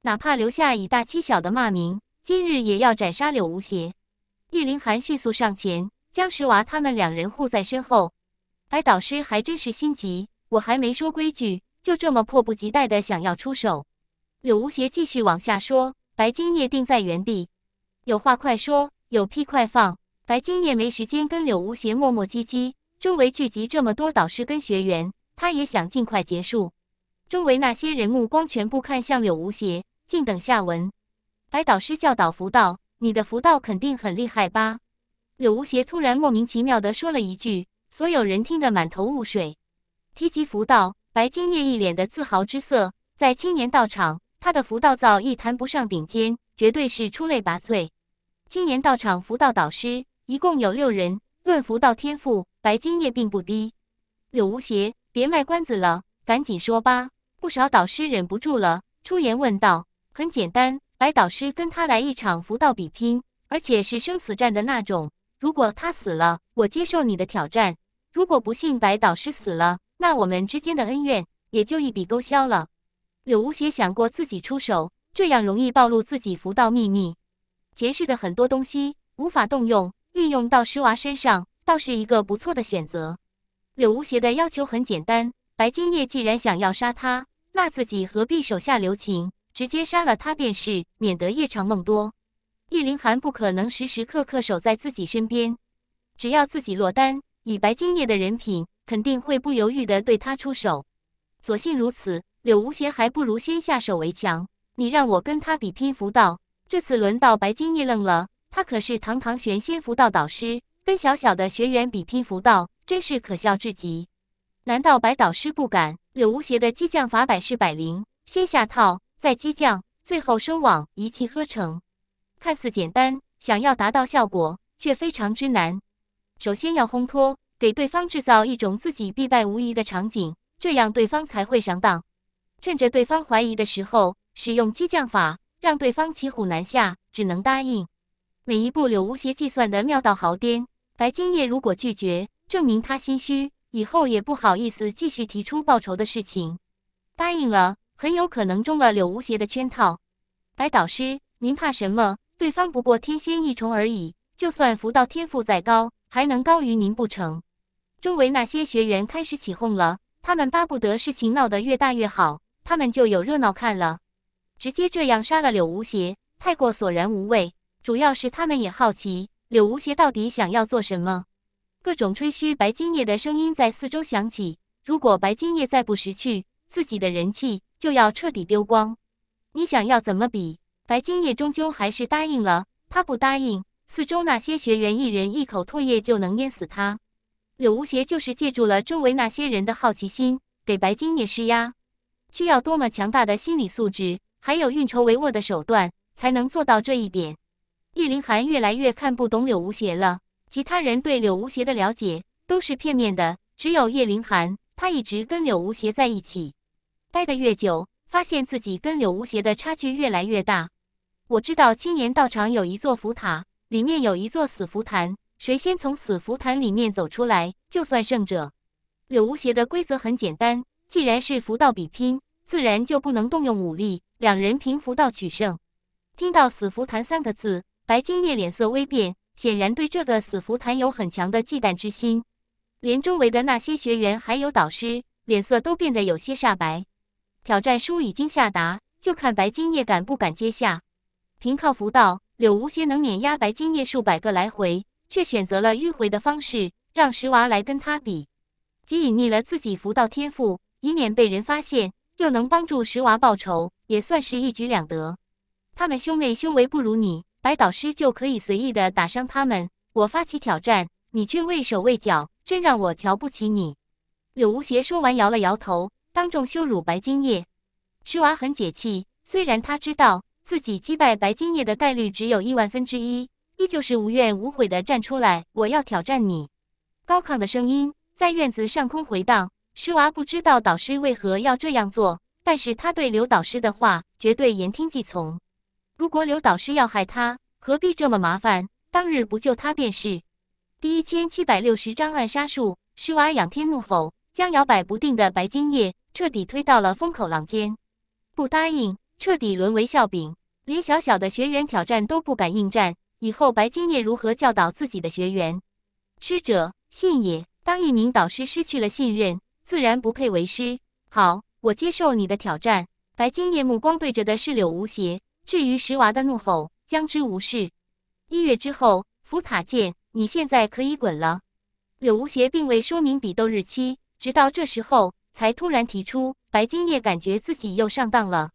哪怕留下以大欺小的骂名，今日也要斩杀柳无邪。叶凌寒迅速上前，将石娃他们两人护在身后。白导师还真是心急。我还没说规矩，就这么迫不及待的想要出手。柳无邪继续往下说，白金叶定在原地，有话快说，有屁快放。白金叶没时间跟柳无邪磨磨唧唧，周围聚集这么多导师跟学员，他也想尽快结束。周围那些人目光全部看向柳无邪，静等下文。白导师教导福道，你的福道肯定很厉害吧？柳无邪突然莫名其妙地说了一句，所有人听得满头雾水。提及福道，白金叶一脸的自豪之色。在青年道场，他的福道造诣谈不上顶尖，绝对是出类拔萃。青年道场福道导师一共有六人，论福道天赋，白金叶并不低。柳无邪，别卖关子了，赶紧说吧！不少导师忍不住了，出言问道：“很简单，白导师跟他来一场福道比拼，而且是生死战的那种。如果他死了，我接受你的挑战；如果不幸白导师死了。”那我们之间的恩怨也就一笔勾销了。柳无邪想过自己出手，这样容易暴露自己福道秘密，前世的很多东西无法动用，运用到石娃身上，倒是一个不错的选择。柳无邪的要求很简单：白金叶既然想要杀他，那自己何必手下留情，直接杀了他便是，免得夜长梦多。叶凌寒不可能时时刻刻守在自己身边，只要自己落单，以白金叶的人品。肯定会不犹豫的对他出手。所幸如此，柳无邪还不如先下手为强。你让我跟他比拼符道，这次轮到白金叶愣了。他可是堂堂玄仙符道导师，跟小小的学员比拼符道，真是可笑至极。难道白导师不敢？柳无邪的激将法百试百灵，先下套，再激将，最后收网，一气呵成。看似简单，想要达到效果却非常之难。首先要烘托。给对方制造一种自己必败无疑的场景，这样对方才会上当。趁着对方怀疑的时候，使用激将法，让对方骑虎难下，只能答应。每一步柳无邪计算的妙到毫巅。白金叶如果拒绝，证明他心虚，以后也不好意思继续提出报仇的事情。答应了，很有可能中了柳无邪的圈套。白导师，您怕什么？对方不过天仙一重而已，就算福道天赋再高，还能高于您不成？周围那些学员开始起哄了，他们巴不得事情闹得越大越好，他们就有热闹看了。直接这样杀了柳无邪，太过索然无味。主要是他们也好奇柳无邪到底想要做什么。各种吹嘘白金叶的声音在四周响起。如果白金叶再不识趣，自己的人气就要彻底丢光。你想要怎么比？白金叶终究还是答应了。他不答应，四周那些学员一人一口唾液就能淹死他。柳无邪就是借助了周围那些人的好奇心，给白金夜施压，需要多么强大的心理素质，还有运筹帷幄的手段，才能做到这一点。叶凌寒越来越看不懂柳无邪了。其他人对柳无邪的了解都是片面的，只有叶凌寒，他一直跟柳无邪在一起，待得越久，发现自己跟柳无邪的差距越来越大。我知道青岩道场有一座福塔，里面有一座死福坛。谁先从死符坛里面走出来，就算胜者。柳无邪的规则很简单，既然是符道比拼，自然就不能动用武力，两人凭符道取胜。听到“死符坛”三个字，白金叶脸色微变，显然对这个死符坛有很强的忌惮之心。连周围的那些学员还有导师，脸色都变得有些煞白。挑战书已经下达，就看白金叶敢不敢接下。凭靠符道，柳无邪能碾压白金叶数百个来回。却选择了迂回的方式，让石娃来跟他比，既隐匿了自己福道天赋，以免被人发现，又能帮助石娃报仇，也算是一举两得。他们兄妹修为不如你，白导师就可以随意的打伤他们。我发起挑战，你却畏手畏脚，真让我瞧不起你。柳无邪说完，摇了摇头，当众羞辱白金叶。石娃很解气，虽然他知道自己击败白金叶的概率只有亿万分之一。依旧是无怨无悔的站出来，我要挑战你！高亢的声音在院子上空回荡。石娃不知道导师为何要这样做，但是他对刘导师的话绝对言听计从。如果刘导师要害他，何必这么麻烦？当日不救他便是。第一千七百六十章暗杀术。石娃仰天怒吼，将摇摆不定的白金叶彻底推到了风口浪尖，不答应，彻底沦为笑柄，连小小的学员挑战都不敢应战。以后白金叶如何教导自己的学员？师者信也。当一名导师失去了信任，自然不配为师。好，我接受你的挑战。白金叶目光对着的是柳无邪。至于石娃的怒吼，将之无视。一月之后，浮塔见，你现在可以滚了。柳无邪并未说明比斗日期，直到这时候才突然提出。白金叶感觉自己又上当了，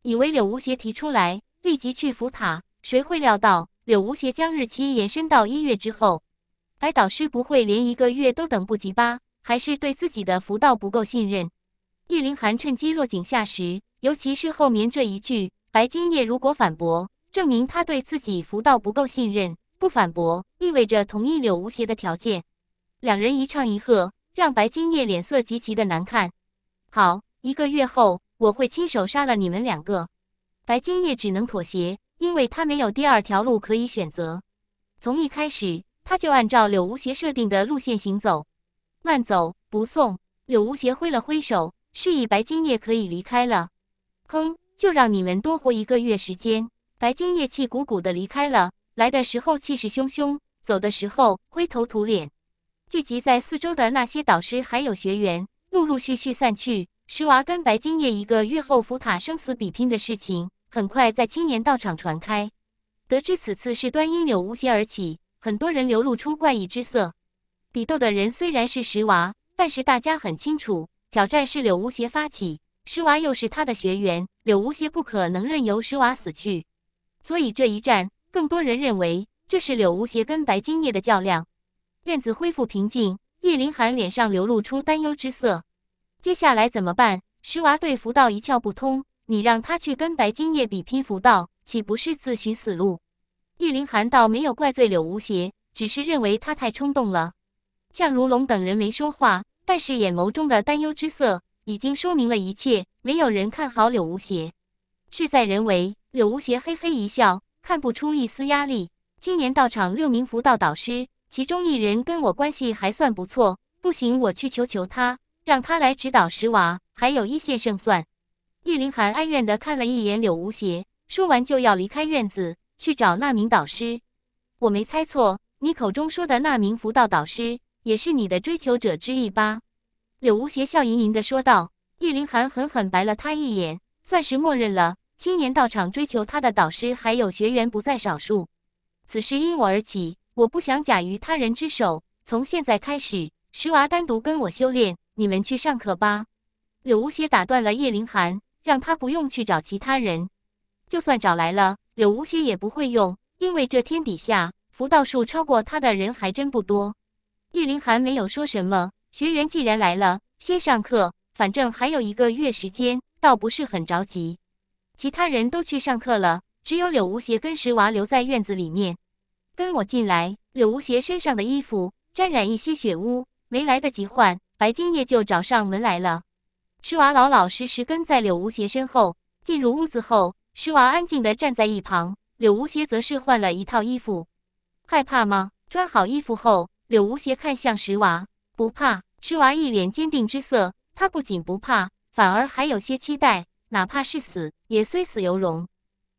以为柳无邪提出来立即去浮塔，谁会料到？柳无邪将日期延伸到一月之后，白导师不会连一个月都等不及吧？还是对自己的福道不够信任？玉林寒趁机落井下石，尤其是后面这一句，白金叶如果反驳，证明他对自己福道不够信任；不反驳，意味着同意柳无邪的条件。两人一唱一和，让白金叶脸色极其的难看。好，一个月后，我会亲手杀了你们两个。白金叶只能妥协，因为他没有第二条路可以选择。从一开始，他就按照柳无邪设定的路线行走。慢走，不送。柳无邪挥了挥手，示意白金叶可以离开了。哼，就让你们多活一个月时间。白金叶气鼓鼓的离开了。来的时候气势汹汹，走的时候灰头土脸。聚集在四周的那些导师还有学员，陆陆续续散去。石娃跟白金叶一个月后福塔生死比拼的事情。很快在青年道场传开，得知此次事端因柳无邪而起，很多人流露出怪异之色。比斗的人虽然是石娃，但是大家很清楚，挑战是柳无邪发起，石娃又是他的学员，柳无邪不可能任由石娃死去，所以这一战，更多人认为这是柳无邪跟白金叶的较量。院子恢复平静，叶凌寒脸上流露出担忧之色。接下来怎么办？石娃对符道一窍不通。你让他去跟白金夜比拼符道，岂不是自寻死路？玉林寒道没有怪罪柳无邪，只是认为他太冲动了。向如龙等人没说话，但是眼眸中的担忧之色已经说明了一切。没有人看好柳无邪，事在人为。柳无邪嘿嘿一笑，看不出一丝压力。今年道场六名符道导师，其中一人跟我关系还算不错。不行，我去求求他，让他来指导石娃，还有一线胜算。叶凌寒哀怨地看了一眼柳无邪，说完就要离开院子去找那名导师。我没猜错，你口中说的那名辅导导师也是你的追求者之一吧？柳无邪笑盈盈地说道。叶凌寒狠狠白了他一眼，算是默认了。青年道场追求他的导师还有学员不在少数，此事因我而起，我不想假于他人之手。从现在开始，石娃单独跟我修炼，你们去上课吧。柳无邪打断了叶凌寒。让他不用去找其他人，就算找来了，柳无邪也不会用，因为这天底下符道术超过他的人还真不多。玉林寒没有说什么，学员既然来了，先上课，反正还有一个月时间，倒不是很着急。其他人都去上课了，只有柳无邪跟石娃留在院子里面。跟我进来，柳无邪身上的衣服沾染一些血污，没来得及换，白金叶就找上门来了。石娃老老实实跟在柳无邪身后，进入屋子后，石娃安静的站在一旁，柳无邪则是换了一套衣服。害怕吗？穿好衣服后，柳无邪看向石娃，不怕。石娃一脸坚定之色，他不仅不怕，反而还有些期待，哪怕是死，也虽死犹荣。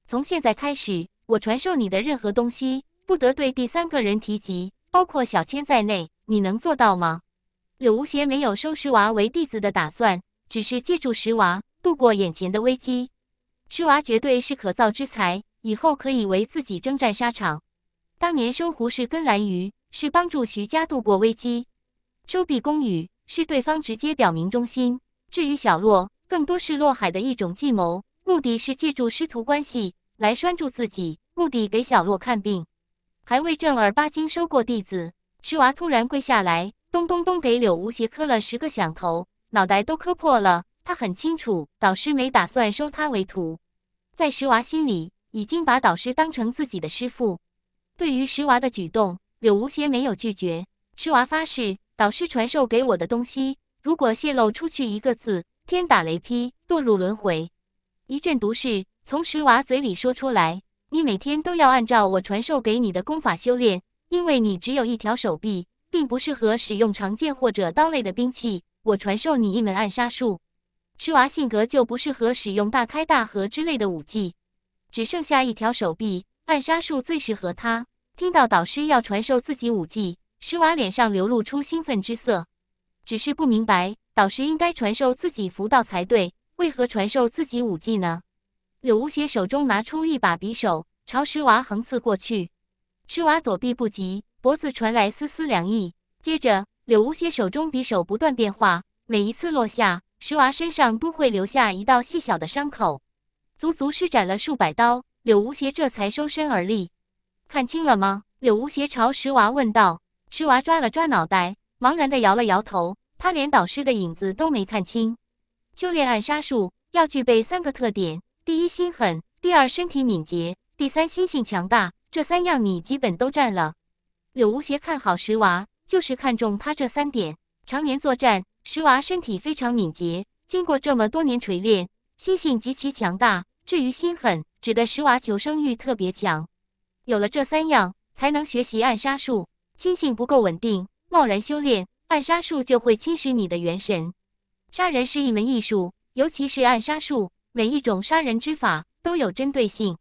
从现在开始，我传授你的任何东西，不得对第三个人提及，包括小千在内，你能做到吗？柳无邪没有收石娃为弟子的打算。只是借助石娃度过眼前的危机，石娃绝对是可造之才，以后可以为自己征战沙场。当年收胡氏跟蓝鱼是帮助徐家度过危机，收毕公羽，是对方直接表明忠心。至于小洛，更多是洛海的一种计谋，目的是借助师徒关系来拴住自己，目的给小洛看病，还未正儿八经收过弟子。石娃突然跪下来，咚咚咚给柳无邪磕了十个响头。脑袋都磕破了，他很清楚导师没打算收他为徒，在石娃心里已经把导师当成自己的师父。对于石娃的举动，柳无邪没有拒绝。石娃发誓，导师传授给我的东西，如果泄露出去一个字，天打雷劈，堕入轮回。一阵毒誓从石娃嘴里说出来。你每天都要按照我传授给你的功法修炼，因为你只有一条手臂，并不适合使用长剑或者刀类的兵器。我传授你一门暗杀术，痴娃性格就不适合使用大开大合之类的武技，只剩下一条手臂，暗杀术最适合他。听到导师要传授自己武技，石娃脸上流露出兴奋之色，只是不明白导师应该传授自己符道才对，为何传授自己武技呢？柳无邪手中拿出一把匕首，朝石娃横刺过去，石娃躲避不及，脖子传来丝丝凉意，接着。柳无邪手中匕首不断变化，每一次落下，石娃身上都会留下一道细小的伤口。足足施展了数百刀，柳无邪这才收身而立。看清了吗？柳无邪朝石娃问道。石娃抓了抓脑袋，茫然地摇了摇头。他连导师的影子都没看清。修炼暗杀术要具备三个特点：第一，心狠；第二，身体敏捷；第三，心性强大。这三样你基本都占了。柳无邪看好石娃。就是看中他这三点：常年作战，石娃身体非常敏捷；经过这么多年锤炼，心性极其强大。至于心狠，指的石娃求生欲特别强。有了这三样，才能学习暗杀术。心性不够稳定，贸然修炼暗杀术就会侵蚀你的元神。杀人是一门艺术，尤其是暗杀术，每一种杀人之法都有针对性。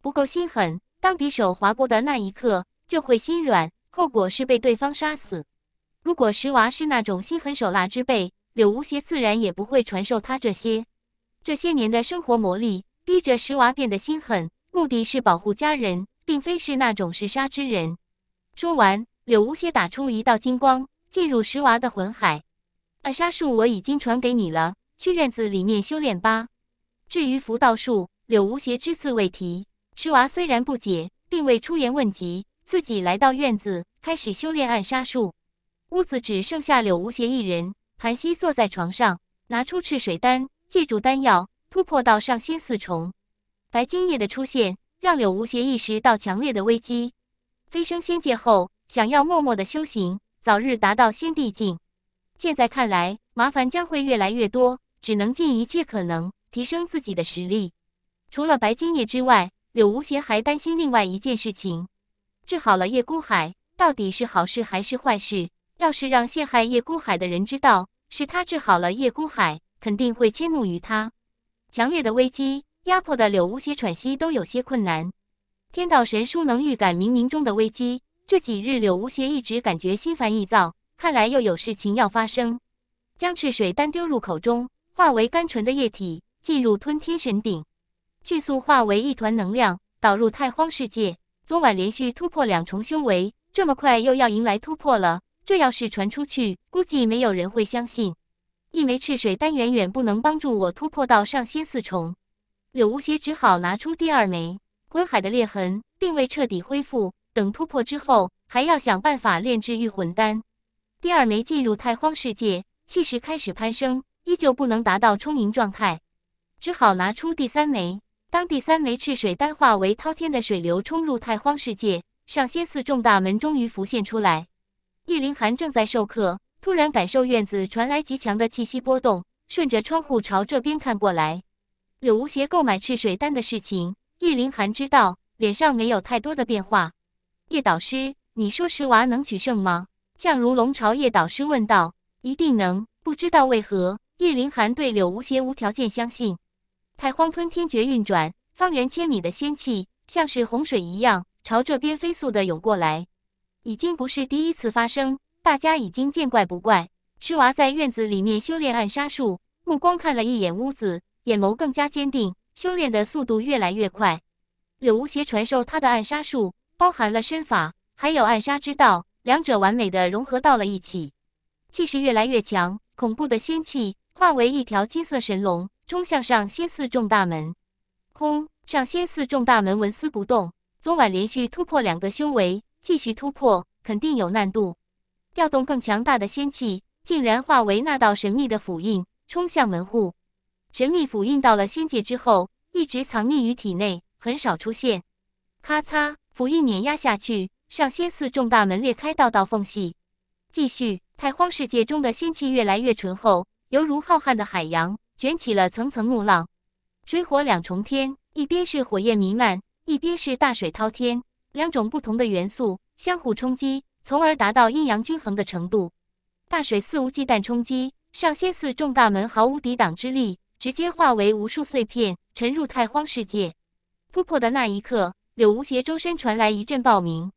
不够心狠，当匕首划过的那一刻，就会心软。后果是被对方杀死。如果石娃是那种心狠手辣之辈，柳无邪自然也不会传授他这些。这些年的生活磨砺，逼着石娃变得心狠，目的是保护家人，并非是那种嗜杀之人。说完，柳无邪打出一道金光，进入石娃的魂海。暗杀术我已经传给你了，去院子里面修炼吧。至于符道术，柳无邪只字未提。石娃虽然不解，并未出言问及。自己来到院子，开始修炼暗杀术。屋子只剩下柳无邪一人，韩熙坐在床上，拿出赤水丹，借助丹药突破到上仙四重。白金叶的出现让柳无邪意识到强烈的危机。飞升仙界后，想要默默的修行，早日达到仙帝境。现在看来，麻烦将会越来越多，只能尽一切可能提升自己的实力。除了白金叶之外，柳无邪还担心另外一件事情。治好了叶孤海，到底是好事还是坏事？要是让陷害叶孤海的人知道是他治好了叶孤海，肯定会迁怒于他。强烈的危机压迫的柳无邪喘息都有些困难。天道神书能预感冥冥中的危机，这几日柳无邪一直感觉心烦意躁，看来又有事情要发生。将赤水丹丢入口中，化为甘醇的液体，进入吞天神鼎，迅速化为一团能量，导入太荒世界。昨晚连续突破两重修为，这么快又要迎来突破了。这要是传出去，估计没有人会相信。一枚赤水丹远远不能帮助我突破到上仙四重，柳无邪只好拿出第二枚。魂海的裂痕并未彻底恢复，等突破之后还要想办法炼制御魂丹。第二枚进入太荒世界，气势开始攀升，依旧不能达到充盈状态，只好拿出第三枚。当第三枚赤水丹化为滔天的水流冲入太荒世界，上仙寺重大门终于浮现出来。叶凌寒正在授课，突然感受院子传来极强的气息波动，顺着窗户朝这边看过来。柳无邪购买赤水丹的事情，叶凌寒知道，脸上没有太多的变化。叶导师，你说石娃能取胜吗？江如龙朝叶导师问道。一定能。不知道为何，叶凌寒对柳无邪无条件相信。太荒吞天绝运转，方圆千米的仙气像是洪水一样朝这边飞速的涌过来。已经不是第一次发生，大家已经见怪不怪。赤娃在院子里面修炼暗杀术，目光看了一眼屋子，眼眸更加坚定，修炼的速度越来越快。柳无邪传授他的暗杀术，包含了身法，还有暗杀之道，两者完美的融合到了一起，气势越来越强。恐怖的仙气化为一条金色神龙。冲向上仙寺重大门，轰！上仙寺重大门纹丝不动。昨晚连续突破两个修为，继续突破肯定有难度。调动更强大的仙气，竟然化为那道神秘的符印，冲向门户。神秘符印到了仙界之后，一直藏匿于体内，很少出现。咔嚓！符印碾压下去，上仙寺重大门裂开道道缝隙。继续，太荒世界中的仙气越来越醇厚，犹如浩瀚的海洋。卷起了层层怒浪，水火两重天，一边是火焰弥漫，一边是大水滔天，两种不同的元素相互冲击，从而达到阴阳均衡的程度。大水肆无忌惮冲击，上仙寺重大门毫无抵挡之力，直接化为无数碎片沉入太荒世界。突破的那一刻，柳无邪周身传来一阵爆鸣。